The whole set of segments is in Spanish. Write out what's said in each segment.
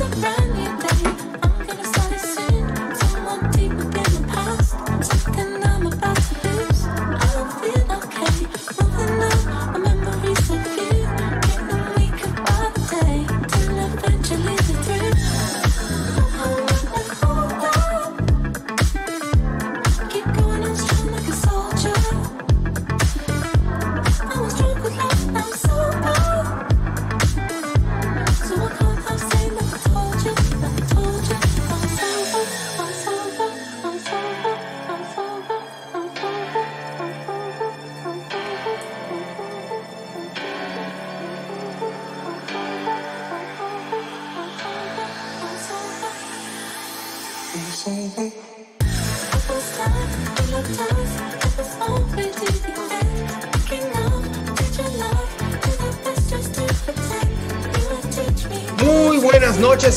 surprise.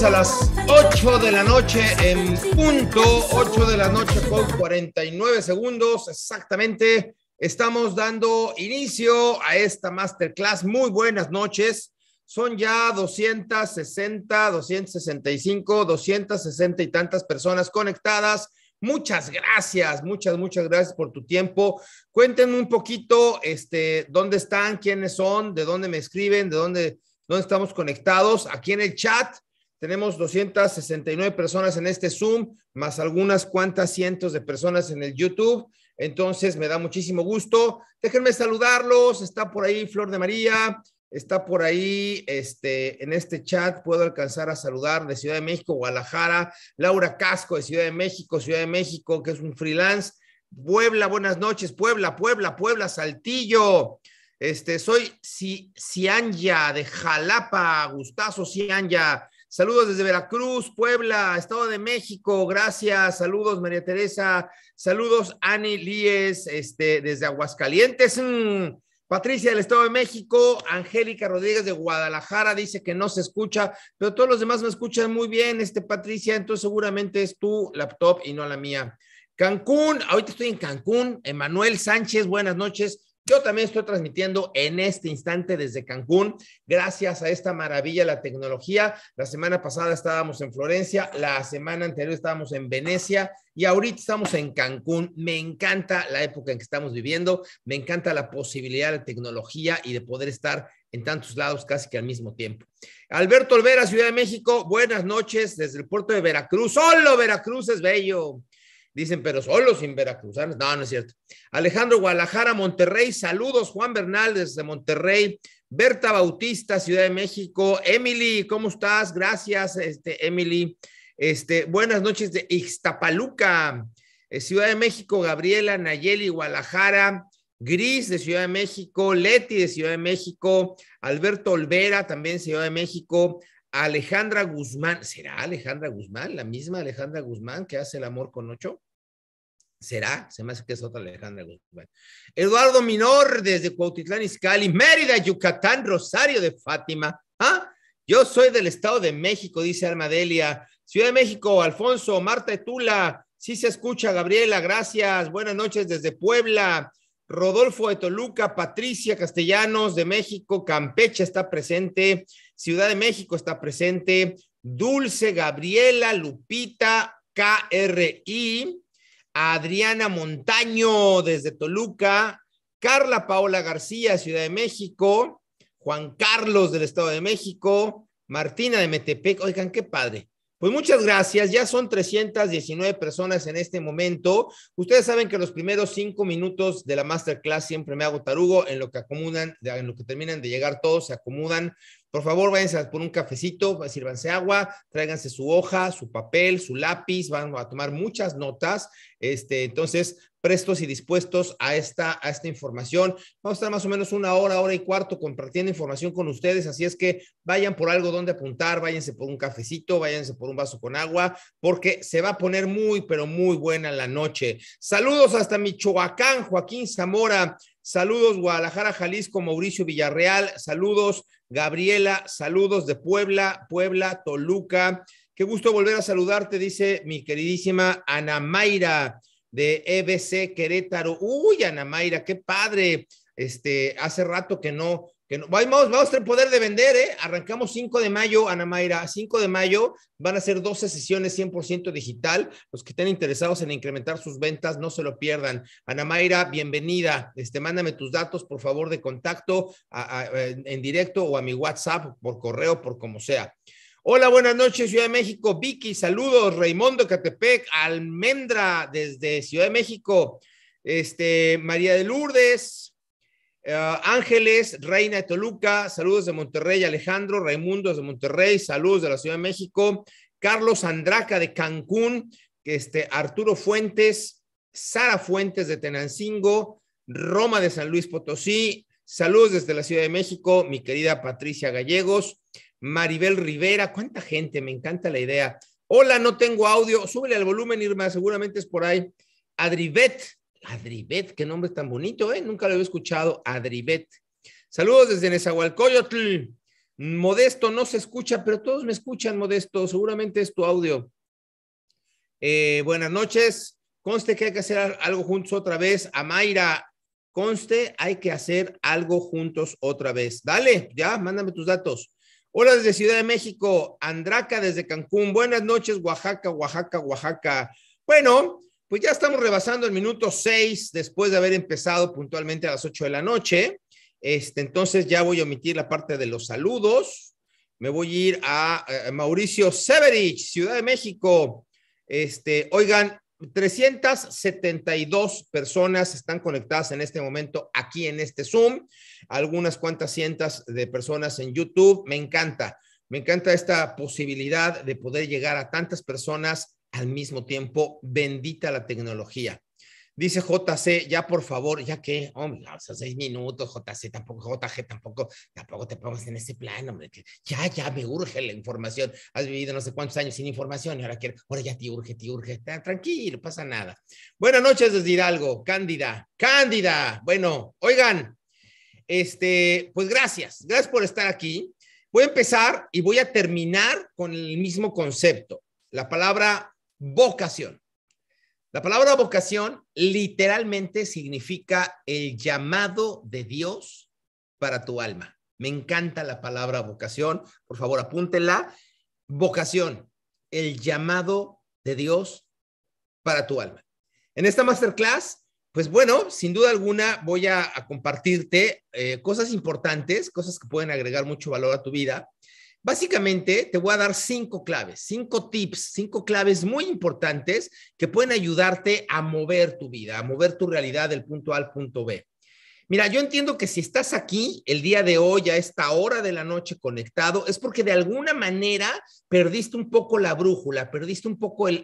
a las 8 de la noche en punto, 8 de la noche con 49 segundos exactamente. Estamos dando inicio a esta masterclass. Muy buenas noches. Son ya 260, 265, 260 y tantas personas conectadas. Muchas gracias, muchas, muchas gracias por tu tiempo. Cuéntenme un poquito, este, dónde están, quiénes son, de dónde me escriben, de dónde, dónde estamos conectados. Aquí en el chat tenemos 269 personas en este Zoom, más algunas cuantas cientos de personas en el YouTube. Entonces, me da muchísimo gusto. Déjenme saludarlos. Está por ahí Flor de María, está por ahí este, en este chat. Puedo alcanzar a saludar de Ciudad de México, Guadalajara, Laura Casco de Ciudad de México, Ciudad de México, que es un freelance. Puebla, buenas noches, Puebla, Puebla, Puebla, Saltillo. Este, soy Cianya de Jalapa, Gustazo Cianya. Saludos desde Veracruz, Puebla, Estado de México. Gracias. Saludos, María Teresa. Saludos, Ani Líes, este, desde Aguascalientes. Mm. Patricia del Estado de México, Angélica Rodríguez de Guadalajara dice que no se escucha, pero todos los demás me escuchan muy bien, este Patricia, entonces seguramente es tu laptop y no la mía. Cancún, ahorita estoy en Cancún, Emanuel Sánchez, buenas noches. Yo también estoy transmitiendo en este instante desde Cancún, gracias a esta maravilla, la tecnología. La semana pasada estábamos en Florencia, la semana anterior estábamos en Venecia y ahorita estamos en Cancún. Me encanta la época en que estamos viviendo, me encanta la posibilidad de la tecnología y de poder estar en tantos lados casi que al mismo tiempo. Alberto Olvera, Ciudad de México, buenas noches desde el puerto de Veracruz. Solo Veracruz es bello. Dicen, pero solo sin veracruzanos. No, no es cierto. Alejandro Guadalajara, Monterrey. Saludos, Juan Bernal desde Monterrey. Berta Bautista, Ciudad de México. Emily, ¿cómo estás? Gracias, este, Emily. Este, buenas noches de Ixtapaluca, eh, Ciudad de México. Gabriela, Nayeli, Guadalajara. Gris de Ciudad de México, Leti de Ciudad de México, Alberto Olvera también Ciudad de México, Alejandra Guzmán, ¿será Alejandra Guzmán? ¿La misma Alejandra Guzmán que hace el amor con ocho? ¿Será? Se me hace que es otra Alejandra Guzmán. Eduardo Minor, desde Cuautitlán, Iscali Mérida, Yucatán, Rosario de Fátima. ¿Ah? Yo soy del Estado de México, dice Armadelia. Ciudad de México, Alfonso, Marta Etula. Sí se escucha, Gabriela, gracias. Buenas noches desde Puebla. Rodolfo de Toluca, Patricia Castellanos de México, Campeche está presente. Ciudad de México está presente, Dulce, Gabriela, Lupita, KRI, Adriana Montaño desde Toluca, Carla Paola García, Ciudad de México, Juan Carlos del Estado de México, Martina de Metepec, oigan, qué padre. Pues muchas gracias, ya son 319 personas en este momento. Ustedes saben que los primeros cinco minutos de la masterclass siempre me hago tarugo, en lo que acomodan, en lo que terminan de llegar todos, se acomodan por favor, váyanse por un cafecito, sírvanse agua, tráiganse su hoja, su papel, su lápiz, van a tomar muchas notas. Este, entonces, prestos y dispuestos a esta, a esta información. Vamos a estar más o menos una hora, hora y cuarto compartiendo información con ustedes, así es que vayan por algo donde apuntar, váyanse por un cafecito, váyanse por un vaso con agua, porque se va a poner muy, pero muy buena la noche. Saludos hasta Michoacán, Joaquín Zamora. Saludos Guadalajara, Jalisco, Mauricio Villarreal. Saludos Gabriela, saludos de Puebla, Puebla, Toluca. Qué gusto volver a saludarte, dice mi queridísima Ana Mayra de EBC Querétaro. Uy, Ana Mayra, qué padre. Este, hace rato que no vamos, vamos a tener poder de vender, ¿eh? Arrancamos 5 de mayo, Ana Mayra. 5 de mayo van a ser 12 sesiones 100% digital. Los que estén interesados en incrementar sus ventas, no se lo pierdan. Ana Mayra, bienvenida. Este, mándame tus datos, por favor, de contacto en directo o a mi WhatsApp, por correo, por como sea. Hola, buenas noches, Ciudad de México. Vicky, saludos. Raimundo, Catepec, Almendra desde Ciudad de México. Este, María de Lourdes, eh, Ángeles, Reina de Toluca, saludos de Monterrey, Alejandro, Raimundo de Monterrey, saludos de la Ciudad de México, Carlos Andraca de Cancún, este, Arturo Fuentes, Sara Fuentes de Tenancingo, Roma de San Luis Potosí, saludos desde la Ciudad de México, mi querida Patricia Gallegos, Maribel Rivera, cuánta gente, me encanta la idea. Hola, no tengo audio, súbele al volumen, Irma, seguramente es por ahí. Adrivet, Adribet, qué nombre tan bonito, ¿eh? Nunca lo había escuchado, Adribet. Saludos desde Nezahualcóyotl. Modesto no se escucha, pero todos me escuchan, Modesto. Seguramente es tu audio. Eh, buenas noches. Conste que hay que hacer algo juntos otra vez. Amaira, conste, hay que hacer algo juntos otra vez. Dale, ya, mándame tus datos. Hola desde Ciudad de México, Andraca desde Cancún. Buenas noches, Oaxaca, Oaxaca, Oaxaca. Bueno, pues ya estamos rebasando el minuto 6 después de haber empezado puntualmente a las 8 de la noche. Este, entonces ya voy a omitir la parte de los saludos. Me voy a ir a, eh, Mauricio Severich, Ciudad de México. Este, oigan, 372 personas están conectadas en este momento aquí en este Zoom, algunas cuantas cientas de personas en YouTube. Me encanta, me encanta esta posibilidad de poder llegar a tantas personas al mismo tiempo, bendita la tecnología. Dice JC, ya por favor, ya que, hombre, oh, o sea, seis minutos, JC tampoco, JG tampoco, tampoco te pongas en ese plan, hombre, ya, ya me urge la información. Has vivido no sé cuántos años sin información y ahora, quiero, ahora ya te urge, te urge, está tranquilo, pasa nada. Buenas noches desde Hidalgo, Cándida, Cándida. Bueno, oigan, este, pues gracias, gracias por estar aquí. Voy a empezar y voy a terminar con el mismo concepto. La palabra vocación. La palabra vocación literalmente significa el llamado de Dios para tu alma. Me encanta la palabra vocación. Por favor, apúntenla. Vocación, el llamado de Dios para tu alma. En esta masterclass, pues bueno, sin duda alguna voy a, compartirte eh, cosas importantes, cosas que pueden agregar mucho valor a tu vida. Básicamente, te voy a dar cinco claves, cinco tips, cinco claves muy importantes que pueden ayudarte a mover tu vida, a mover tu realidad del punto A al punto B. Mira, yo entiendo que si estás aquí el día de hoy, a esta hora de la noche conectado, es porque de alguna manera perdiste un poco la brújula, perdiste un poco el,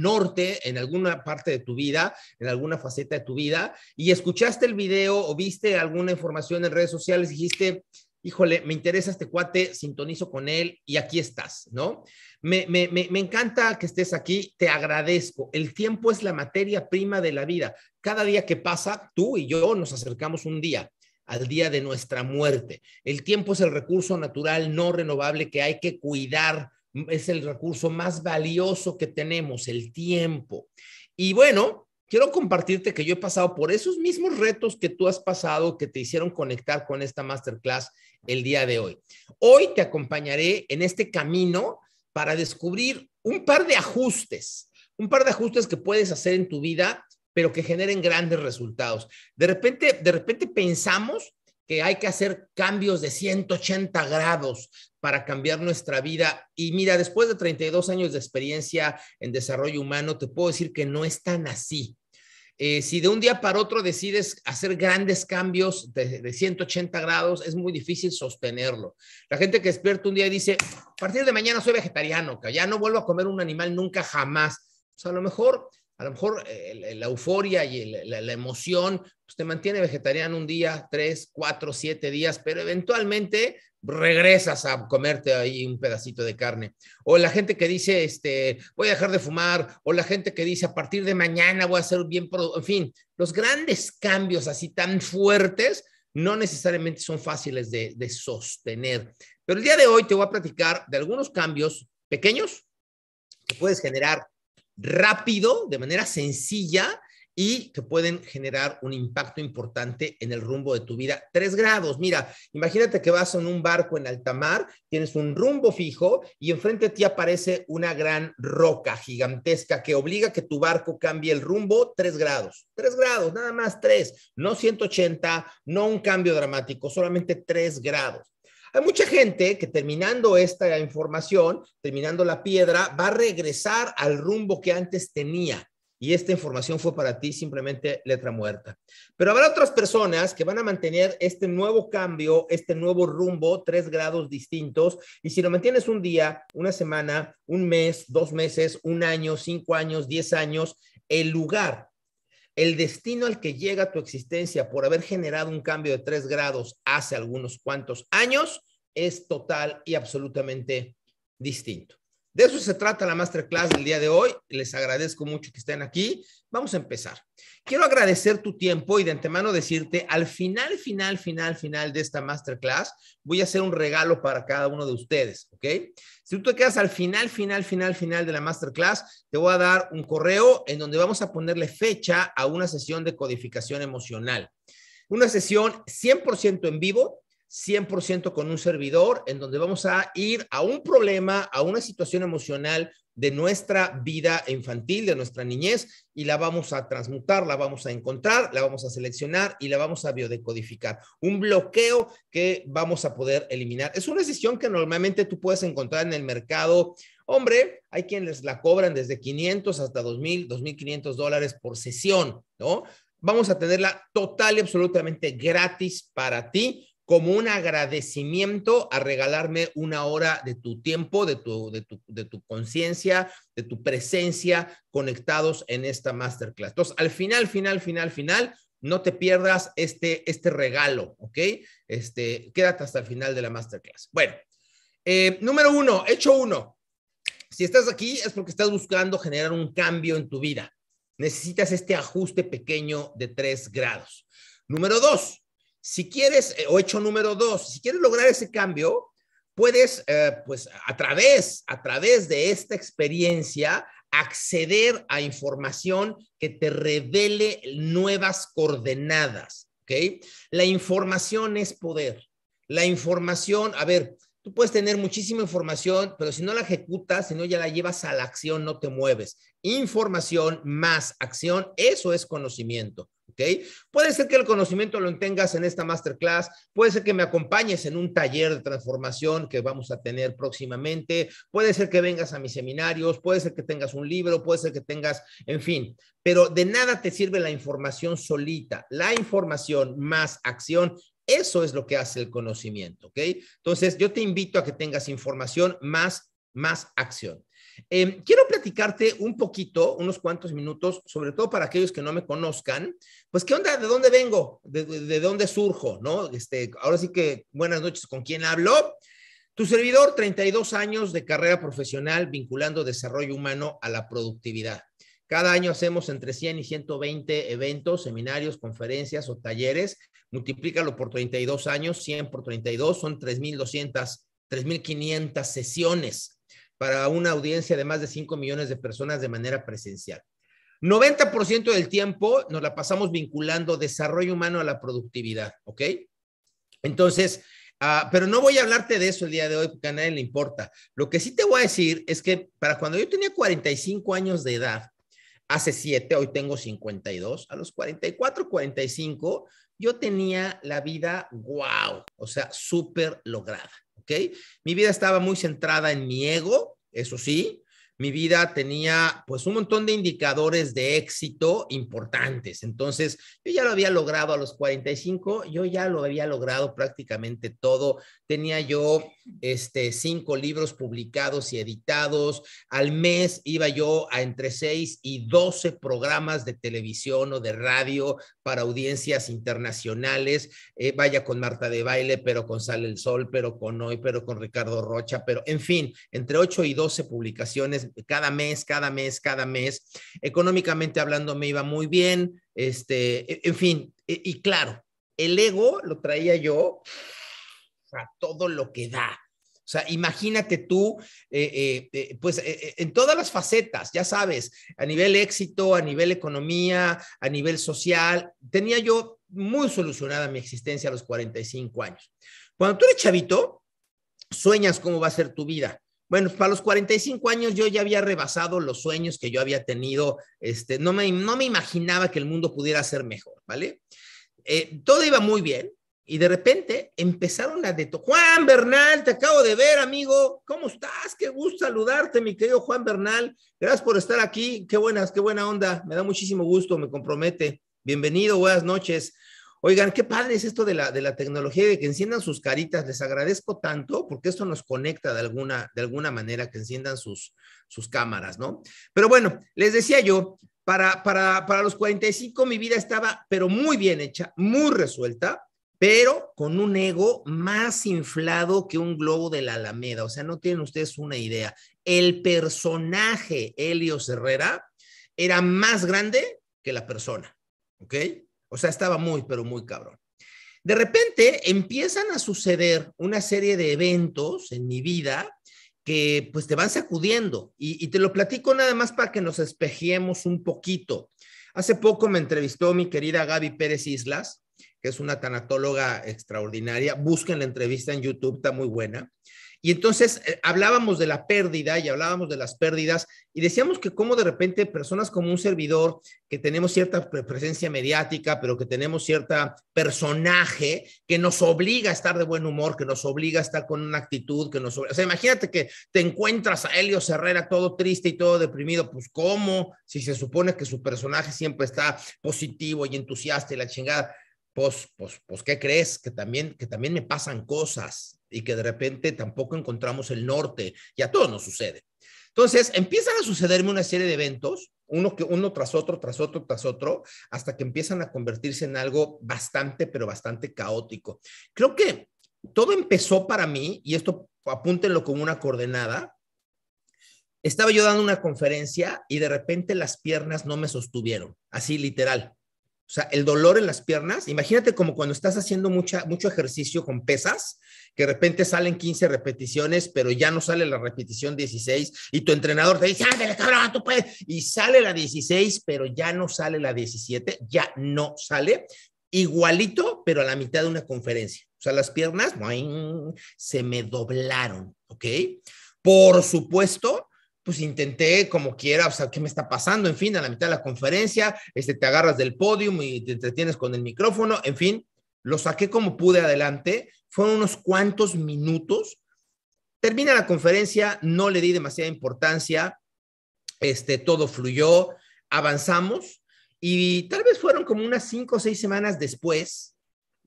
norte en alguna parte de tu vida, en alguna faceta de tu vida, y escuchaste el video o viste alguna información en redes sociales y dijiste, híjole, me interesa este cuate, sintonizo con él y aquí estás, ¿no? Me, me, me, encanta que estés aquí, te agradezco. El tiempo es la materia prima de la vida. Cada día que pasa, tú y yo nos acercamos un día al día de nuestra muerte. El tiempo es el recurso natural no renovable que hay que cuidar. Es el recurso más valioso que tenemos, el tiempo. Y bueno, quiero compartirte que yo he pasado por esos mismos retos que tú has pasado, que te hicieron conectar con esta masterclass el día de hoy. Hoy te acompañaré en este camino para descubrir un par de ajustes, un par de ajustes que puedes hacer en tu vida, pero que generen grandes resultados. De repente, de repente pensamos que hay que hacer cambios de 180 grados para cambiar nuestra vida. Y mira, después de 32 años de experiencia en desarrollo humano, te puedo decir que no es tan así. Eh, si de un día para otro decides hacer grandes cambios de, 180 grados, es muy difícil sostenerlo. La gente que despierta un día y dice, a partir de mañana soy vegetariano, que ya no vuelvo a comer un animal nunca jamás. a lo mejor, a lo mejor eh, la euforia y la, emoción pues te mantiene vegetariano un día, tres, cuatro, siete días, pero eventualmente regresas a comerte ahí un pedacito de carne. O la gente que dice, este, voy a dejar de fumar, o la gente que dice, a partir de mañana voy a ser bien, en fin, los grandes cambios así tan fuertes no necesariamente son fáciles de, de sostener. Pero el día de hoy te voy a platicar de algunos cambios pequeños que puedes generar rápido, de manera sencilla, y que pueden generar un impacto importante en el rumbo de tu vida. Tres grados, mira, imagínate que vas en un barco en alta mar, tienes un rumbo fijo y enfrente de ti aparece una gran roca gigantesca que obliga a que tu barco cambie el rumbo tres grados. Tres grados, nada más tres, no 180, no un cambio dramático, solamente tres grados. Hay mucha gente que terminando esta información, terminando la piedra, va a regresar al rumbo que antes tenía y esta información fue para ti simplemente letra muerta. Pero habrá otras personas que van a mantener este nuevo cambio, este nuevo rumbo, tres grados distintos, y si lo mantienes un día, una semana, un mes, dos meses, un año, cinco años, diez años, el lugar el destino al que llega tu existencia por haber generado un cambio de tres grados hace algunos cuantos años es total y absolutamente distinto. De eso se trata la masterclass del día de hoy. Les agradezco mucho que estén aquí. Vamos a empezar. Quiero agradecer tu tiempo y de antemano decirte, al final, final, final, final de esta masterclass, voy a hacer un regalo para cada uno de ustedes, ¿ok? Si tú te quedas al final, final, final, final de la masterclass, te voy a dar un correo en donde vamos a ponerle fecha a una sesión de codificación emocional. Una sesión 100% en vivo, 100% con un servidor, en donde vamos a ir a un problema, a una situación emocional de nuestra vida infantil, de nuestra niñez, y la vamos a transmutar, la vamos a encontrar, la vamos a seleccionar y la vamos a biodecodificar. Un bloqueo que vamos a poder eliminar. Es una decisión que normalmente tú puedes encontrar en el mercado. Hombre, hay quienes la cobran desde 500 hasta 2.000, 2.500 dólares por sesión, ¿no? Vamos a tenerla total y absolutamente gratis para ti como un agradecimiento a regalarme una hora de tu tiempo, de tu, de tu, conciencia, de tu presencia conectados en esta masterclass. Entonces, al final, final, final, final, no te pierdas este, este regalo, ¿ok? Este, quédate hasta el final de la masterclass. Bueno, eh, número uno, hecho uno. Si estás aquí es porque estás buscando generar un cambio en tu vida. Necesitas este ajuste pequeño de tres grados. Número dos, si quieres, eh, o hecho número dos, si quieres lograr ese cambio, puedes, eh, pues a través, a través de esta experiencia, acceder a información que te revele nuevas coordenadas, ¿ok? La información es poder. La información, a ver, Tú puedes tener muchísima información, pero si no la ejecutas, si no ya la llevas a la acción, no te mueves. Información más acción, eso es conocimiento. Puede ser que el conocimiento lo tengas en esta masterclass, puede ser que me acompañes en un taller de transformación que vamos a tener próximamente, puede ser que vengas a mis seminarios, puede ser que tengas un libro, puede ser que tengas, en fin, pero de nada te sirve la información solita, la información más acción. Eso es lo que hace el conocimiento, ¿ok? Entonces, yo te invito a que tengas información más, más acción. Em, quiero platicarte un poquito, unos cuantos minutos, sobre todo para aquellos que no me conozcan, pues qué onda, de dónde vengo, de, dónde surjo, ¿no? Este, ahora sí que buenas noches, ¿con quién hablo? Tu servidor, 32 años de carrera profesional vinculando desarrollo humano a la productividad. Cada año hacemos entre 100 y 120 eventos, seminarios, conferencias o talleres. Multiplícalo por 32 años, 100 por 32 son 3.200, 3.500 sesiones para una audiencia de más de 5 millones de personas de manera presencial. 90% del tiempo nos la pasamos vinculando desarrollo humano a la productividad, ¿ok? Entonces, ah, pero no voy a hablarte de eso el día de hoy porque a nadie le importa. Lo que sí te voy a decir es que para cuando yo tenía 45 años de edad, hace 7, hoy tengo 52, a los 44, 45, yo tenía la vida wow, o sea, súper lograda. Mi vida estaba muy centrada en mi ego, eso sí. Mi vida tenía pues un montón de indicadores de éxito importantes. Entonces, yo ya lo había logrado a los 45, yo ya lo había logrado prácticamente todo. Tenía yo este cinco libros publicados y editados. Al mes iba yo a entre 6 y 12 programas de televisión o de radio para audiencias internacionales, eh, vaya con Marta de Baile, pero con Sale el Sol, pero con Hoy, pero con Ricardo Rocha, pero en fin, entre 8 y 12 publicaciones cada mes, cada mes, cada mes. Económicamente hablando me iba muy bien, este, e, en fin, e, y claro, el ego lo traía yo a todo lo que da. O sea, imagínate tú, eh, eh, eh, pues en todas las facetas, ya sabes, a nivel éxito, a nivel economía, a nivel social, tenía yo muy solucionada mi existencia a los 45 años. Cuando tú eres chavito, sueñas cómo va a ser tu vida. Bueno, pues, para los 45 años yo ya había rebasado los sueños que yo había tenido, este, no, no me imaginaba que el mundo pudiera ser mejor, ¿vale? todo iba muy bien, y de repente empezaron a de... Juan Bernal, te acabo de ver, amigo. ¿Cómo estás? Qué gusto saludarte, mi querido Juan Bernal. Gracias por estar aquí. Qué buenas, qué buena onda. Me da muchísimo gusto, me compromete. Bienvenido, buenas noches. Oigan, qué padre es esto de la, de la tecnología, de que enciendan sus caritas. Les agradezco tanto porque esto nos conecta de alguna, de alguna manera, que enciendan sus, sus cámaras, ¿no? Pero bueno, les decía yo, para, para, para los 45 mi vida estaba, pero muy bien hecha, muy resuelta pero con un ego más inflado que un globo de la Alameda. O sea, no tienen ustedes una idea. El personaje Helios Herrera era más grande que la persona, ¿ok? O sea, estaba muy, pero muy cabrón. De repente empiezan a suceder una serie de eventos en mi vida que pues te van sacudiendo y, y te lo platico nada más para que nos espejemos un poquito. Hace poco me entrevistó mi querida Gaby Pérez Islas, que es una tanatóloga extraordinaria. Busquen la entrevista en YouTube, está muy buena. Y entonces eh, hablábamos de la pérdida y hablábamos de las pérdidas y decíamos que cómo de repente personas como un servidor, que tenemos cierta presencia mediática, pero que tenemos cierto personaje que nos obliga a estar de buen humor, que nos obliga a estar con una actitud, que nos obliga... O sea, imagínate que te encuentras a Elio Herrera todo triste y todo deprimido, pues ¿cómo? Si se supone que su personaje siempre está positivo y entusiasta y la chingada pues, pues, pues, ¿qué crees? Que también, que también me pasan cosas y que de repente tampoco encontramos el norte ya todo nos sucede. Entonces, empiezan a sucederme una serie de eventos, uno, que, uno tras otro, tras otro, tras otro, hasta que empiezan a convertirse en algo bastante, pero bastante caótico. Creo que todo empezó para mí, y esto apúntenlo como una coordenada. Estaba yo dando una conferencia y de repente las piernas no me sostuvieron, así literal. O sea, el dolor en las piernas, imagínate como cuando estás haciendo mucha, mucho ejercicio con pesas, que de repente salen 15 repeticiones, pero ya no sale la repetición 16 y tu entrenador te dice, ándale, cabrón, tú puedes, y sale la 16, pero ya no sale la 17, ya no sale, igualito, pero a la mitad de una conferencia. O sea, las piernas se me doblaron, ¿ok? Por supuesto, pues intenté como quiera, o sea, ¿qué me está pasando? En fin, a la mitad de la conferencia, este, te agarras del podio y te entretienes con el micrófono, en fin, lo saqué como pude adelante, fueron unos cuantos minutos. Termina la conferencia, no le di demasiada importancia, este, todo fluyó, avanzamos y tal vez fueron como unas cinco o seis semanas después,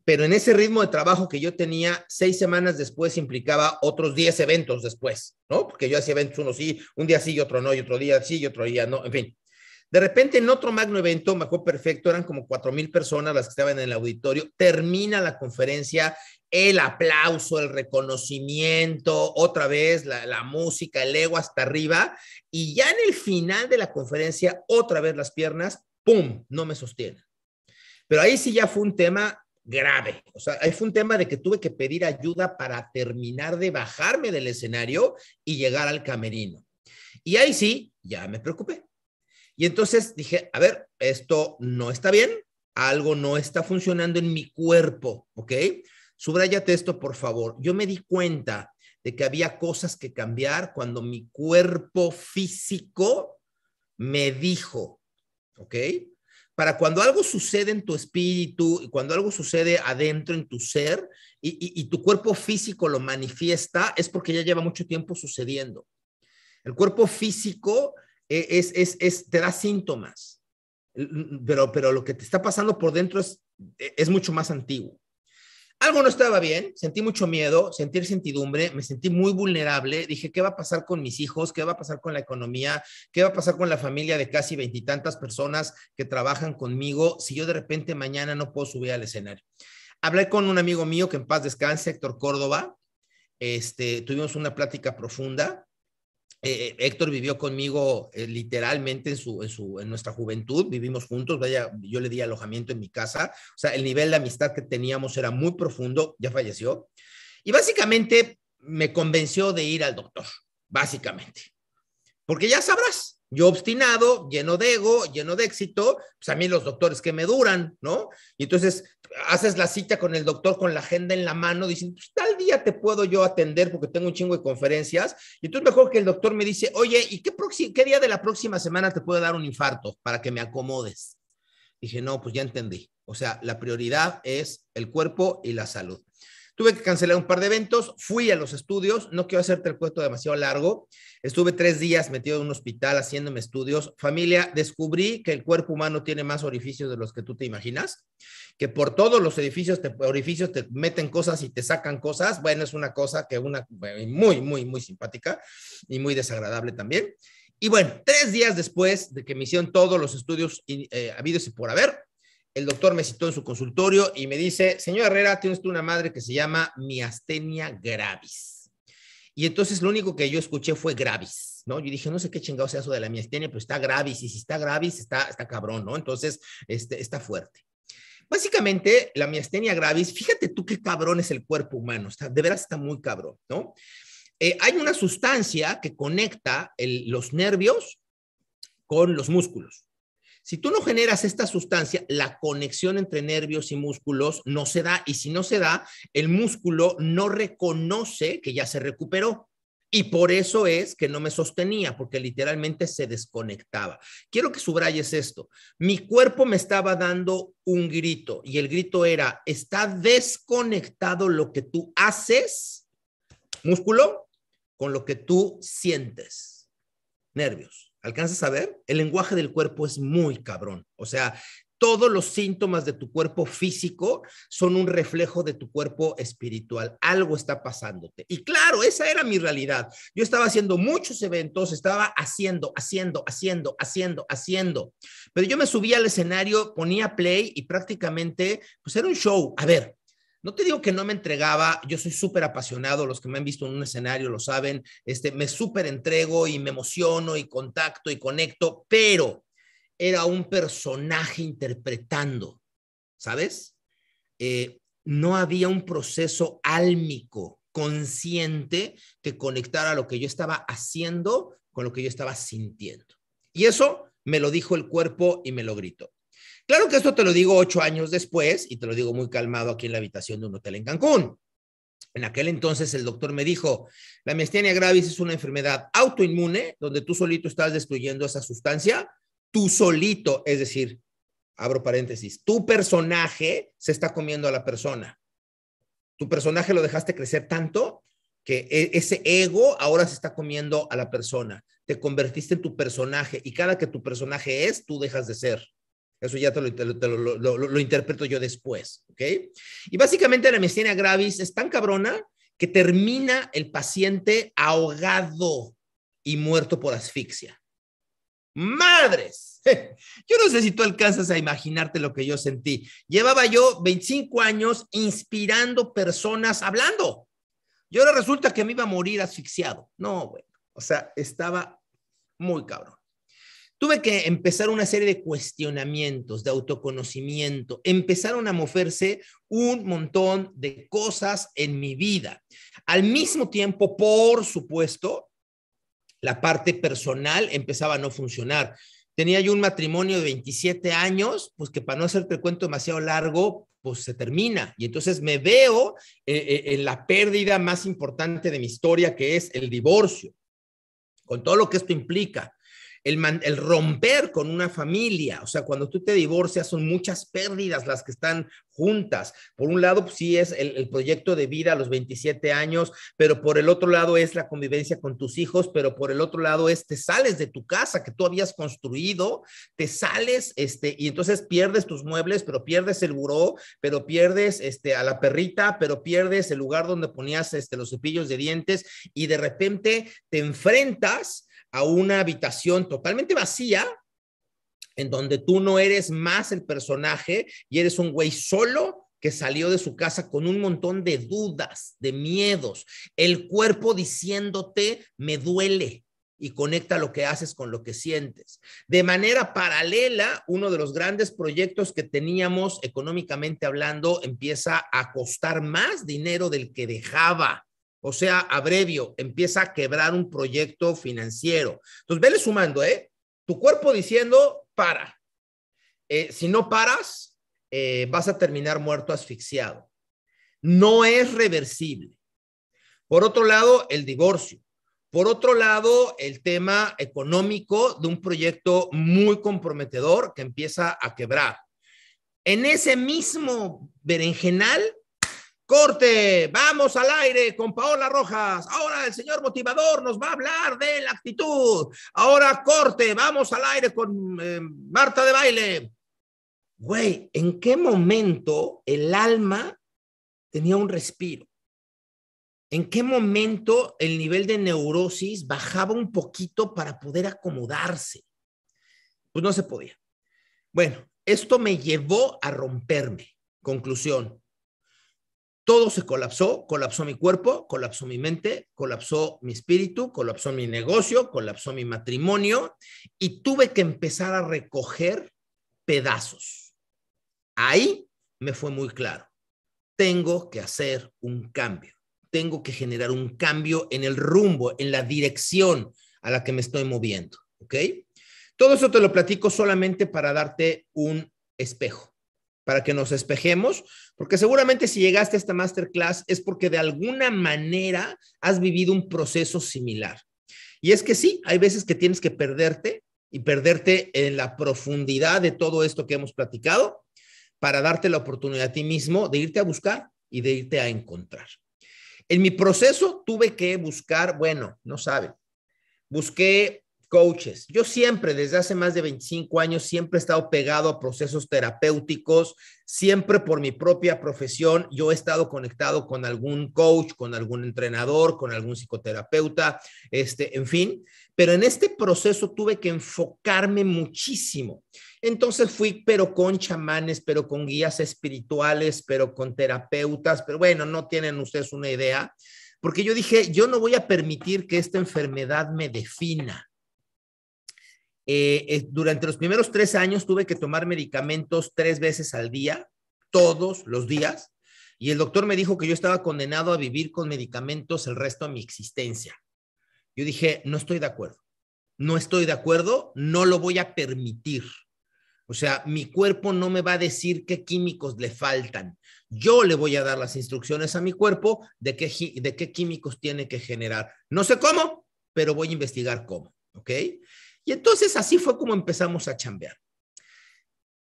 pero en ese ritmo de trabajo que yo tenía, seis semanas después implicaba otros diez eventos después, ¿no? Porque yo hacía eventos uno sí, un día sí y otro no, y otro día sí y otro día no, en fin. De repente en otro magno evento, me perfecto, eran como cuatro mil personas las que estaban en el auditorio, termina la conferencia, el aplauso, el reconocimiento, otra vez la, música, el ego hasta arriba, y ya en el final de la conferencia, otra vez las piernas, ¡pum!, no me sostiene Pero ahí sí ya fue un tema grave. O sea, ahí fue un tema de que tuve que pedir ayuda para terminar de bajarme del escenario y llegar al camerino. Y ahí sí, ya me preocupé. Y entonces dije, a ver, esto no está bien, algo no está funcionando en mi cuerpo, ¿ok? Subrayate esto, por favor. Yo me di cuenta de que había cosas que cambiar cuando mi cuerpo físico me dijo, ¿ok? para cuando algo sucede en tu espíritu y cuando algo sucede adentro en tu ser y, tu cuerpo físico lo manifiesta, es porque ya lleva mucho tiempo sucediendo. El cuerpo físico eh, te da síntomas, pero, pero lo que te está pasando por dentro es mucho más antiguo algo no estaba bien, sentí mucho miedo, sentí incertidumbre, me sentí muy vulnerable, dije, ¿qué va a pasar con mis hijos? ¿Qué va a pasar con la economía? ¿Qué va a pasar con la familia de casi veintitantas personas que trabajan conmigo si yo de repente mañana no puedo subir al escenario? Hablé con un amigo mío que en paz descanse, Héctor Córdoba, este, tuvimos una plática profunda eh, Héctor vivió conmigo eh, literalmente en, su, en, su, en nuestra juventud, vivimos juntos, vaya, yo le di alojamiento en mi casa, o sea, el nivel de amistad que teníamos era muy profundo, ya falleció, y básicamente me convenció de ir al doctor, básicamente, porque ya sabrás, yo obstinado, lleno de ego, lleno de éxito, pues a mí los doctores que me duran, ¿no? Y entonces haces la cita con el doctor con la agenda en la mano, diciendo, pues, tal día te puedo yo atender porque tengo un chingo de conferencias, y entonces mejor que el doctor me dice, oye, ¿y qué, qué día de la próxima semana te puedo dar un infarto para que me acomodes? Dije, no, pues ya entendí. O sea, la prioridad es el cuerpo y la salud. Tuve que cancelar un par de eventos, fui a los estudios, no quiero hacerte el cuento demasiado largo. Estuve tres días metido en un hospital haciéndome estudios. Familia, descubrí que el cuerpo humano tiene más orificios de los que tú te imaginas, que por todos los edificios te, orificios te meten cosas y te sacan cosas. Bueno, es una cosa que una muy, muy, muy simpática y muy desagradable también. Y bueno, tres días después de que me hicieron todos los estudios eh, habidos y por haber, el doctor me citó en su consultorio y me dice, señor Herrera, tienes tú una madre que se llama miastenia gravis. Y entonces lo único que yo escuché fue gravis, ¿no? Yo dije, no sé qué chingado sea eso de la miastenia, pero está gravis y si está gravis está, está cabrón, ¿no? Entonces, este, está fuerte. Básicamente, la miastenia gravis, fíjate tú qué cabrón es el cuerpo humano, está, de veras está muy cabrón, ¿no? Eh, hay una sustancia que conecta los nervios con los músculos. Si tú no generas esta sustancia, la conexión entre nervios y músculos no se da y si no se da, el músculo no reconoce que ya se recuperó. Y por eso es que no me sostenía, porque literalmente se desconectaba. Quiero que subrayes esto. Mi cuerpo me estaba dando un grito y el grito era, está desconectado lo que tú haces, músculo, con lo que tú sientes, nervios. ¿Alcanzas a ver? El lenguaje del cuerpo es muy cabrón. O sea, todos los síntomas de tu cuerpo físico son un reflejo de tu cuerpo espiritual. Algo está pasándote. Y claro, esa era mi realidad. Yo estaba haciendo muchos eventos, estaba haciendo, haciendo, haciendo, haciendo, haciendo. Pero yo me subía al escenario, ponía play y prácticamente, pues era un show. A ver, no te digo que no me entregaba, yo soy súper apasionado, los que me han visto en un escenario lo saben, este, me súper entrego y me emociono y contacto y conecto, pero era un personaje interpretando, ¿sabes? Eh, no había un proceso álmico, consciente, que conectara lo que yo estaba haciendo con lo que yo estaba sintiendo. Y eso me lo dijo el cuerpo y me lo gritó. Claro que esto te lo digo ocho años después y te lo digo muy calmado aquí en la habitación de un hotel en Cancún. En aquel entonces el doctor me dijo, la miastenia gravis es una enfermedad autoinmune donde tú solito estás destruyendo esa sustancia, tú solito, es decir, abro paréntesis, tu personaje se está comiendo a la persona. Tu personaje lo dejaste crecer tanto que e, ese ego ahora se está comiendo a la persona. Te convertiste en tu personaje y cada que tu personaje es, tú dejas de ser. Eso ya te lo, interpreto yo después, ¿ok? Y básicamente la mesenia gravis es tan cabrona que termina el paciente ahogado y muerto por asfixia. ¡Madres! Yo no sé si tú alcanzas a imaginarte lo que yo sentí. Llevaba yo 25 años inspirando personas hablando. Y ahora resulta que me iba a morir asfixiado. No, bueno, o sea, estaba muy cabrón. Tuve que empezar una serie de cuestionamientos, de autoconocimiento. Empezaron a moverse un montón de cosas en mi vida. Al mismo tiempo, por supuesto, la parte personal empezaba a no funcionar. Tenía yo un matrimonio de 27 años, pues que para no hacerte el cuento demasiado largo, pues se termina. Y entonces me veo eh, eh, en la pérdida más importante de mi historia, que es el divorcio, con todo lo que esto implica el, romper con una familia, o sea, cuando tú te divorcias son muchas pérdidas las que están juntas. Por un lado, pues sí es el, proyecto de vida a los 27 años, pero por el otro lado es la convivencia con tus hijos, pero por el otro lado es te sales de tu casa que tú habías construido, te sales, este, y entonces pierdes tus muebles, pero pierdes el buró, pero pierdes este, a la perrita, pero pierdes el lugar donde ponías este, los cepillos de dientes y de repente te enfrentas a una habitación totalmente vacía, en donde tú no eres más el personaje y eres un güey solo que salió de su casa con un montón de dudas, de miedos, el cuerpo diciéndote, me duele, y conecta lo que haces con lo que sientes. De manera paralela, uno de los grandes proyectos que teníamos económicamente hablando empieza a costar más dinero del que dejaba. O sea, abrevio, empieza a quebrar un proyecto financiero. Entonces, vele sumando, ¿eh? Tu cuerpo diciendo, para. Eh, si no paras, eh, vas a terminar muerto asfixiado. No es reversible. Por otro lado, el divorcio. Por otro lado, el tema económico de un proyecto muy comprometedor que empieza a quebrar. En ese mismo berenjenal Corte, vamos al aire con Paola Rojas. Ahora el señor motivador nos va a hablar de la actitud. Ahora corte, vamos al aire con eh, Marta de baile. Güey, ¿en qué momento el alma tenía un respiro? ¿En qué momento el nivel de neurosis bajaba un poquito para poder acomodarse? Pues no se podía. Bueno, esto me llevó a romperme. Conclusión, todo se colapsó, colapsó mi cuerpo, colapsó mi mente, colapsó mi espíritu, colapsó mi negocio, colapsó mi matrimonio y tuve que empezar a recoger pedazos. Ahí me fue muy claro. Tengo que hacer un cambio. Tengo que generar un cambio en el rumbo, en la dirección a la que me estoy moviendo. ¿Ok? Todo eso te lo platico solamente para darte un espejo para que nos espejemos, porque seguramente si llegaste a esta masterclass es porque de alguna manera has vivido un proceso similar. Y es que sí, hay veces que tienes que perderte y perderte en la profundidad de todo esto que hemos platicado para darte la oportunidad a ti mismo de irte a buscar y de irte a encontrar. En mi proceso tuve que buscar, bueno, no saben, busqué coaches. Yo siempre, desde hace más de 25 años, siempre he estado pegado a procesos terapéuticos, siempre por mi propia profesión, yo he estado conectado con algún coach, con algún entrenador, con algún psicoterapeuta, este, en fin, pero en este proceso tuve que enfocarme muchísimo. Entonces fui, pero con chamanes, pero con guías espirituales, pero con terapeutas, pero bueno, no tienen ustedes una idea, porque yo dije, yo no voy a permitir que esta enfermedad me defina eh, durante los primeros tres años tuve que tomar medicamentos tres veces al día, todos los días, y el doctor me dijo que yo estaba condenado a vivir con medicamentos el resto de mi existencia. Yo dije, no estoy de acuerdo, no estoy de acuerdo, no lo voy a permitir. O sea, mi cuerpo no me va a decir qué químicos le faltan. Yo le voy a dar las instrucciones a mi cuerpo de qué, de qué químicos tiene que generar. No sé cómo, pero voy a investigar cómo. ¿Ok? Y entonces así fue como empezamos a chambear.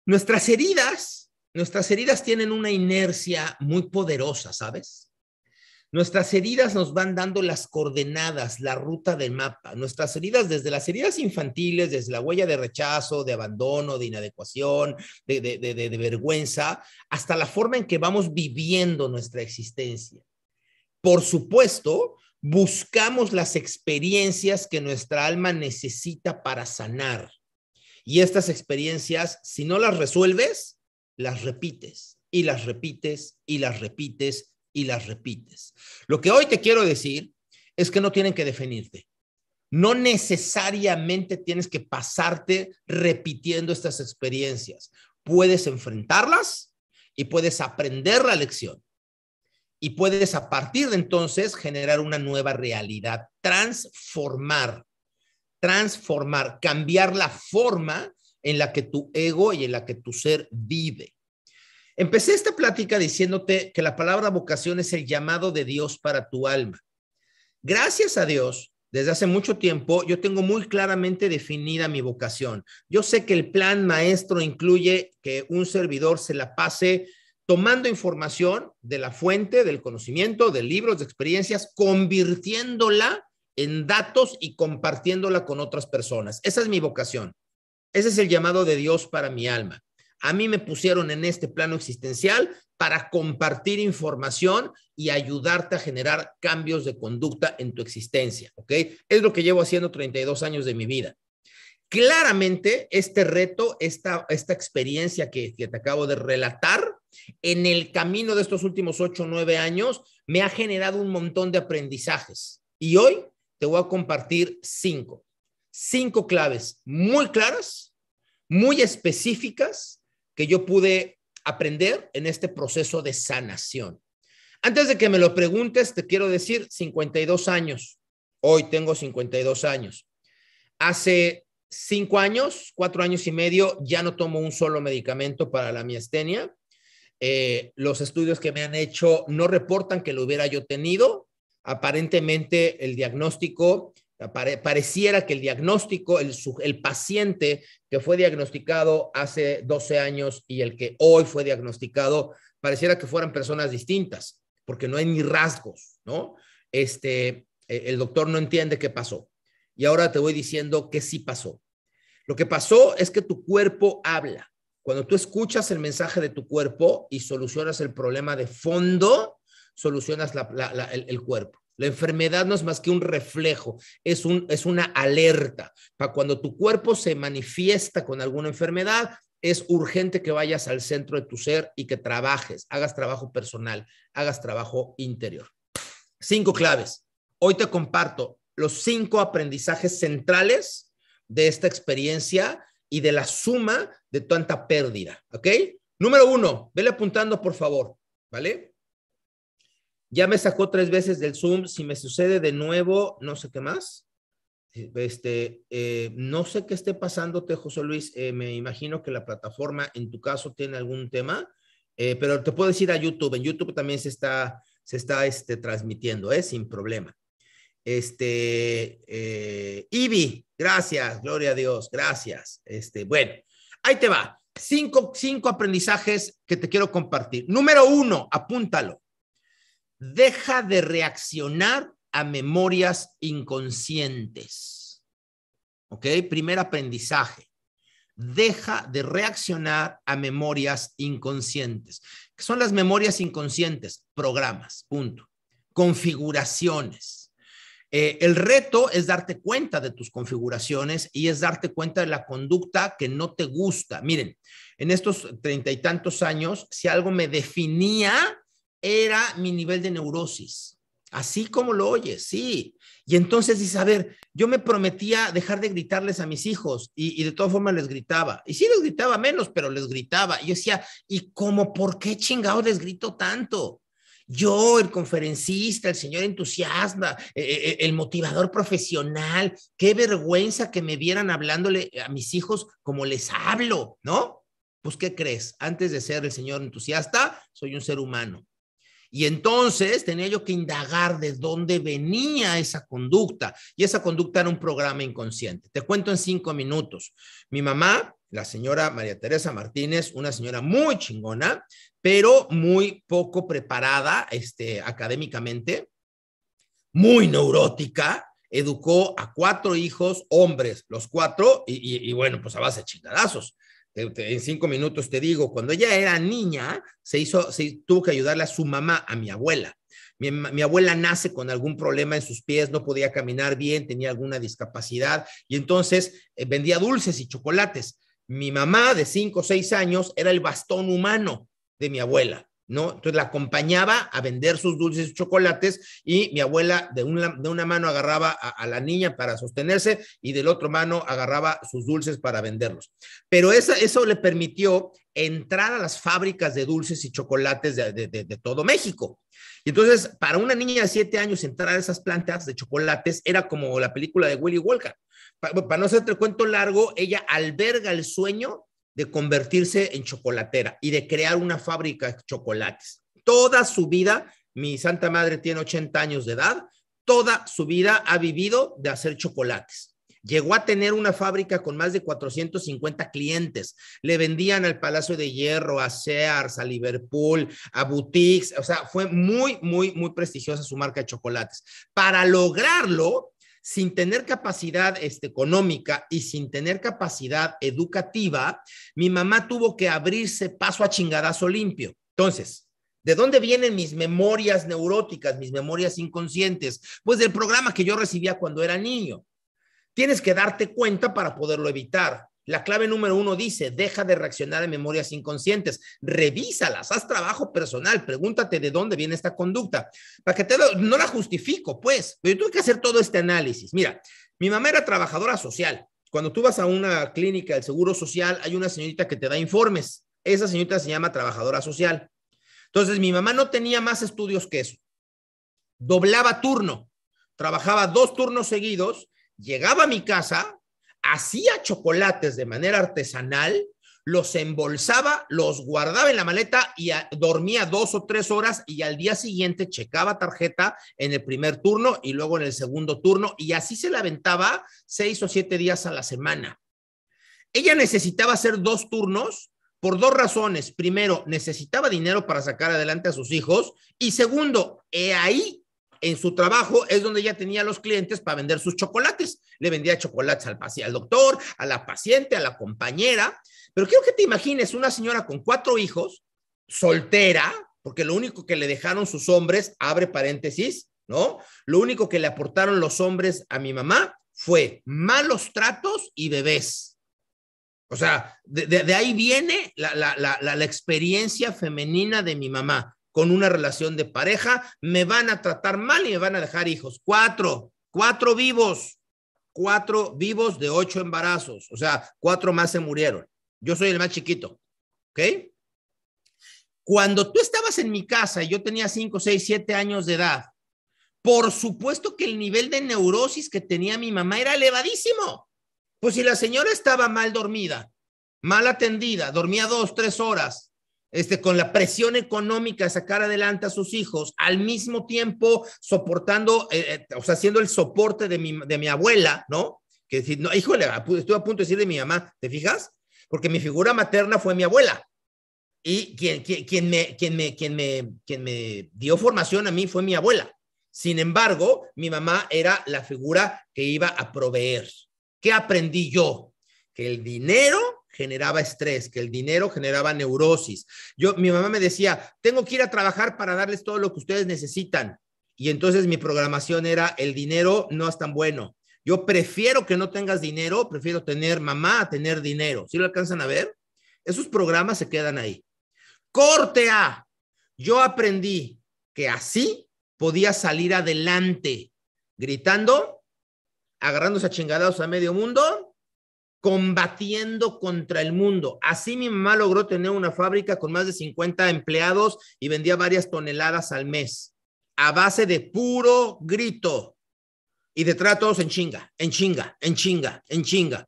Nuestras heridas, nuestras heridas tienen una inercia muy poderosa, ¿sabes? Nuestras heridas nos van dando las coordenadas, la ruta del mapa. Nuestras heridas, desde las heridas infantiles, desde la huella de rechazo, de abandono, de inadecuación, de, de, vergüenza, hasta la forma en que vamos viviendo nuestra existencia. Por supuesto, buscamos las experiencias que nuestra alma necesita para sanar. Y estas experiencias, si no las resuelves, las repites y las repites y las repites y las repites. Lo que hoy te quiero decir es que no tienen que definirte. No necesariamente tienes que pasarte repitiendo estas experiencias. Puedes enfrentarlas y puedes aprender la lección y puedes a partir de entonces generar una nueva realidad, transformar, transformar, cambiar la forma en la que tu ego y en la que tu ser vive. Empecé esta plática diciéndote que la palabra vocación es el llamado de Dios para tu alma. Gracias a Dios, desde hace mucho tiempo yo tengo muy claramente definida mi vocación. Yo sé que el plan maestro incluye que un servidor se la pase tomando información de la fuente, del conocimiento, de libros, de experiencias, convirtiéndola en datos y compartiéndola con otras personas. Esa es mi vocación. Ese es el llamado de Dios para mi alma. A mí me pusieron en este plano existencial para compartir información y ayudarte a generar cambios de conducta en tu existencia, ¿ok? Es lo que llevo haciendo 32 años de mi vida. Claramente, este reto, esta, esta experiencia que te acabo de relatar, en el camino de estos últimos ocho, nueve años, me ha generado un montón de aprendizajes. Y hoy te voy a compartir cinco. Cinco claves muy claras, muy específicas, que yo pude aprender en este proceso de sanación. Antes de que me lo preguntes, te quiero decir 52 años. Hoy tengo 52 años. Hace cinco años, cuatro años y medio, ya no tomo un solo medicamento para la miastenia. Eh, los estudios que me han hecho no reportan que lo hubiera yo tenido. Aparentemente el diagnóstico, pareciera que el diagnóstico, el, paciente que fue diagnosticado hace 12 años y el que hoy fue diagnosticado, pareciera que fueran personas distintas, porque no hay ni rasgos, ¿no? Este, eh, el doctor no entiende qué pasó. Y ahora te voy diciendo que sí pasó. Lo que pasó es que tu cuerpo habla. Cuando tú escuchas el mensaje de tu cuerpo y solucionas el problema de fondo, solucionas el, cuerpo. La enfermedad no es más que un reflejo, es, un, es una alerta. Para cuando tu cuerpo se manifiesta con alguna enfermedad, es urgente que vayas al centro de tu ser y que trabajes, hagas trabajo personal, hagas trabajo interior. Cinco claves. Hoy te comparto los cinco aprendizajes centrales de esta experiencia y de la suma de tanta pérdida, ¿ok? Número uno, vele apuntando, por favor, ¿vale? Ya me sacó tres veces del Zoom. Si me sucede de nuevo, no sé qué más. Este, eh, no sé qué esté pasándote, José Luis. Eh, me imagino que la plataforma, en tu caso, tiene algún tema, eh, pero te puedo decir a YouTube. En YouTube también se está, se está este, transmitiendo, ¿eh? Sin problema. Este, Ivy, gracias, gloria a Dios, gracias. Este, bueno, Ahí te va. Cinco, aprendizajes que te quiero compartir. Número uno, apúntalo. Deja de reaccionar a memorias inconscientes. ¿Ok? Primer aprendizaje. Deja de reaccionar a memorias inconscientes. ¿Qué son las memorias inconscientes? Programas, punto. Configuraciones eh, el reto es darte cuenta de tus configuraciones y es darte cuenta de la conducta que no te gusta. Miren, en estos treinta y tantos años, si algo me definía, era mi nivel de neurosis. Así como lo oyes, sí. Y entonces dices, a ver, yo me prometía dejar de gritarles a mis hijos y, de todas formas les gritaba. Y sí les gritaba menos, pero les gritaba. Y yo decía, ¿y cómo por qué chingado les grito tanto? Yo, el conferencista, el señor entusiasta, eh, eh, eh, el motivador profesional, qué vergüenza que me vieran hablándole a mis hijos como les hablo, ¿no? Pues, ¿qué crees? Antes de ser el señor entusiasta, soy un ser humano. Y entonces tenía yo que indagar de dónde venía esa conducta. Y esa conducta era un programa inconsciente. Te cuento en cinco minutos. Mi mamá la señora María Teresa Martínez, una señora muy chingona, pero muy poco preparada este, académicamente, muy neurótica, educó a cuatro hijos hombres, los cuatro, y, bueno, pues a base de chingadazos. En cinco minutos te digo, cuando ella era niña, se hizo, se tuvo que ayudarle a su mamá, a mi abuela. Mi, abuela nace con algún problema en sus pies, no podía caminar bien, tenía alguna discapacidad y entonces eh, vendía dulces y chocolates mi mamá de cinco o seis años era el bastón humano de mi abuela. ¿no? Entonces la acompañaba a vender sus dulces y chocolates y mi abuela de una, de una mano agarraba a, la niña para sostenerse y del otro mano agarraba sus dulces para venderlos. Pero eso le permitió entrar a las fábricas de dulces y chocolates de, todo México. Y entonces, para una niña de siete años entrar a esas plantas de chocolates era como la película de Willy Walker para no hacerte el cuento largo, ella alberga el sueño de convertirse en chocolatera y de crear una fábrica de chocolates. Toda su vida, mi santa madre tiene 80 años de edad, toda su vida ha vivido de hacer chocolates. Llegó a tener una fábrica con más de 450 clientes. Le vendían al Palacio de Hierro, a Sears, a Liverpool, a boutiques. O sea, fue muy, muy, muy prestigiosa su marca de chocolates. Para lograrlo, sin tener capacidad este, económica y sin tener capacidad educativa, mi mamá tuvo que abrirse paso a chingadazo limpio. Entonces, ¿De dónde vienen mis memorias neuróticas, mis memorias inconscientes? Pues del programa que yo recibía cuando era niño. Tienes que darte cuenta para poderlo evitar. La clave número uno dice, deja de reaccionar a memorias inconscientes, revísalas, haz trabajo personal, pregúntate de dónde viene esta conducta, para que te no la justifico, pues, pero yo tuve que hacer todo este análisis. Mira, mi mamá era trabajadora social. Cuando tú vas a una clínica del Seguro Social, hay una señorita que te da informes. Esa señorita se llama trabajadora social. Entonces, mi mamá no tenía más estudios que eso. Doblaba turno, trabajaba dos turnos seguidos, llegaba a mi casa, hacía chocolates de manera artesanal, los embolsaba, los guardaba en la maleta y dormía dos o tres horas y al día siguiente checaba tarjeta en el primer turno y luego en el segundo turno y así se la aventaba seis o siete días a la semana. Ella necesitaba hacer dos turnos por dos razones. Primero, necesitaba dinero para sacar adelante a sus hijos y segundo, ahí en su trabajo es donde ya tenía los clientes para vender sus chocolates. Le vendía chocolates al, al doctor, a la paciente, a la compañera. Pero quiero que te imagines una señora con cuatro hijos, soltera, porque lo único que le dejaron sus hombres, abre paréntesis, ¿no? Lo único que le aportaron los hombres a mi mamá fue malos tratos y bebés. O sea, de, ahí viene la experiencia femenina de mi mamá con una relación de pareja, me van a tratar mal y me van a dejar hijos. Cuatro, cuatro vivos, cuatro vivos de ocho embarazos, o sea, cuatro más se murieron. Yo soy el más chiquito, ¿ok? Cuando tú estabas en mi casa y yo tenía cinco, seis, siete años de edad, por supuesto que el nivel de neurosis que tenía mi mamá era elevadísimo. Pues si la señora estaba mal dormida, mal atendida, dormía dos, tres horas, este, con la presión económica de sacar adelante a sus hijos, al mismo tiempo soportando, eh, eh, o sea, haciendo el soporte de mi, abuela, ¿no? Que decir, no, híjole, estuve a punto de decir de mi mamá, ¿te fijas? Porque mi figura materna fue mi abuela. Y quien, me, quien, me, quien, me, quien me dio formación a mí fue mi abuela. Sin embargo, mi mamá era la figura que iba a proveer. ¿Qué aprendí yo? Que el dinero generaba estrés, que el dinero generaba neurosis. Yo, mi mamá me decía, tengo que ir a trabajar para darles todo lo que ustedes necesitan. Y entonces mi programación era, el dinero no es tan bueno. Yo prefiero que no tengas dinero, prefiero tener mamá a tener dinero. si lo alcanzan a ver? Esos programas se quedan ahí. Corte A. Yo aprendí que así podía salir adelante, gritando, agarrándose a chingados a medio mundo combatiendo contra el mundo. Así mi mamá logró tener una fábrica con más de 50 empleados y vendía varias toneladas al mes, a base de puro grito. Y detrás tratos en chinga, en chinga, en chinga, en chinga.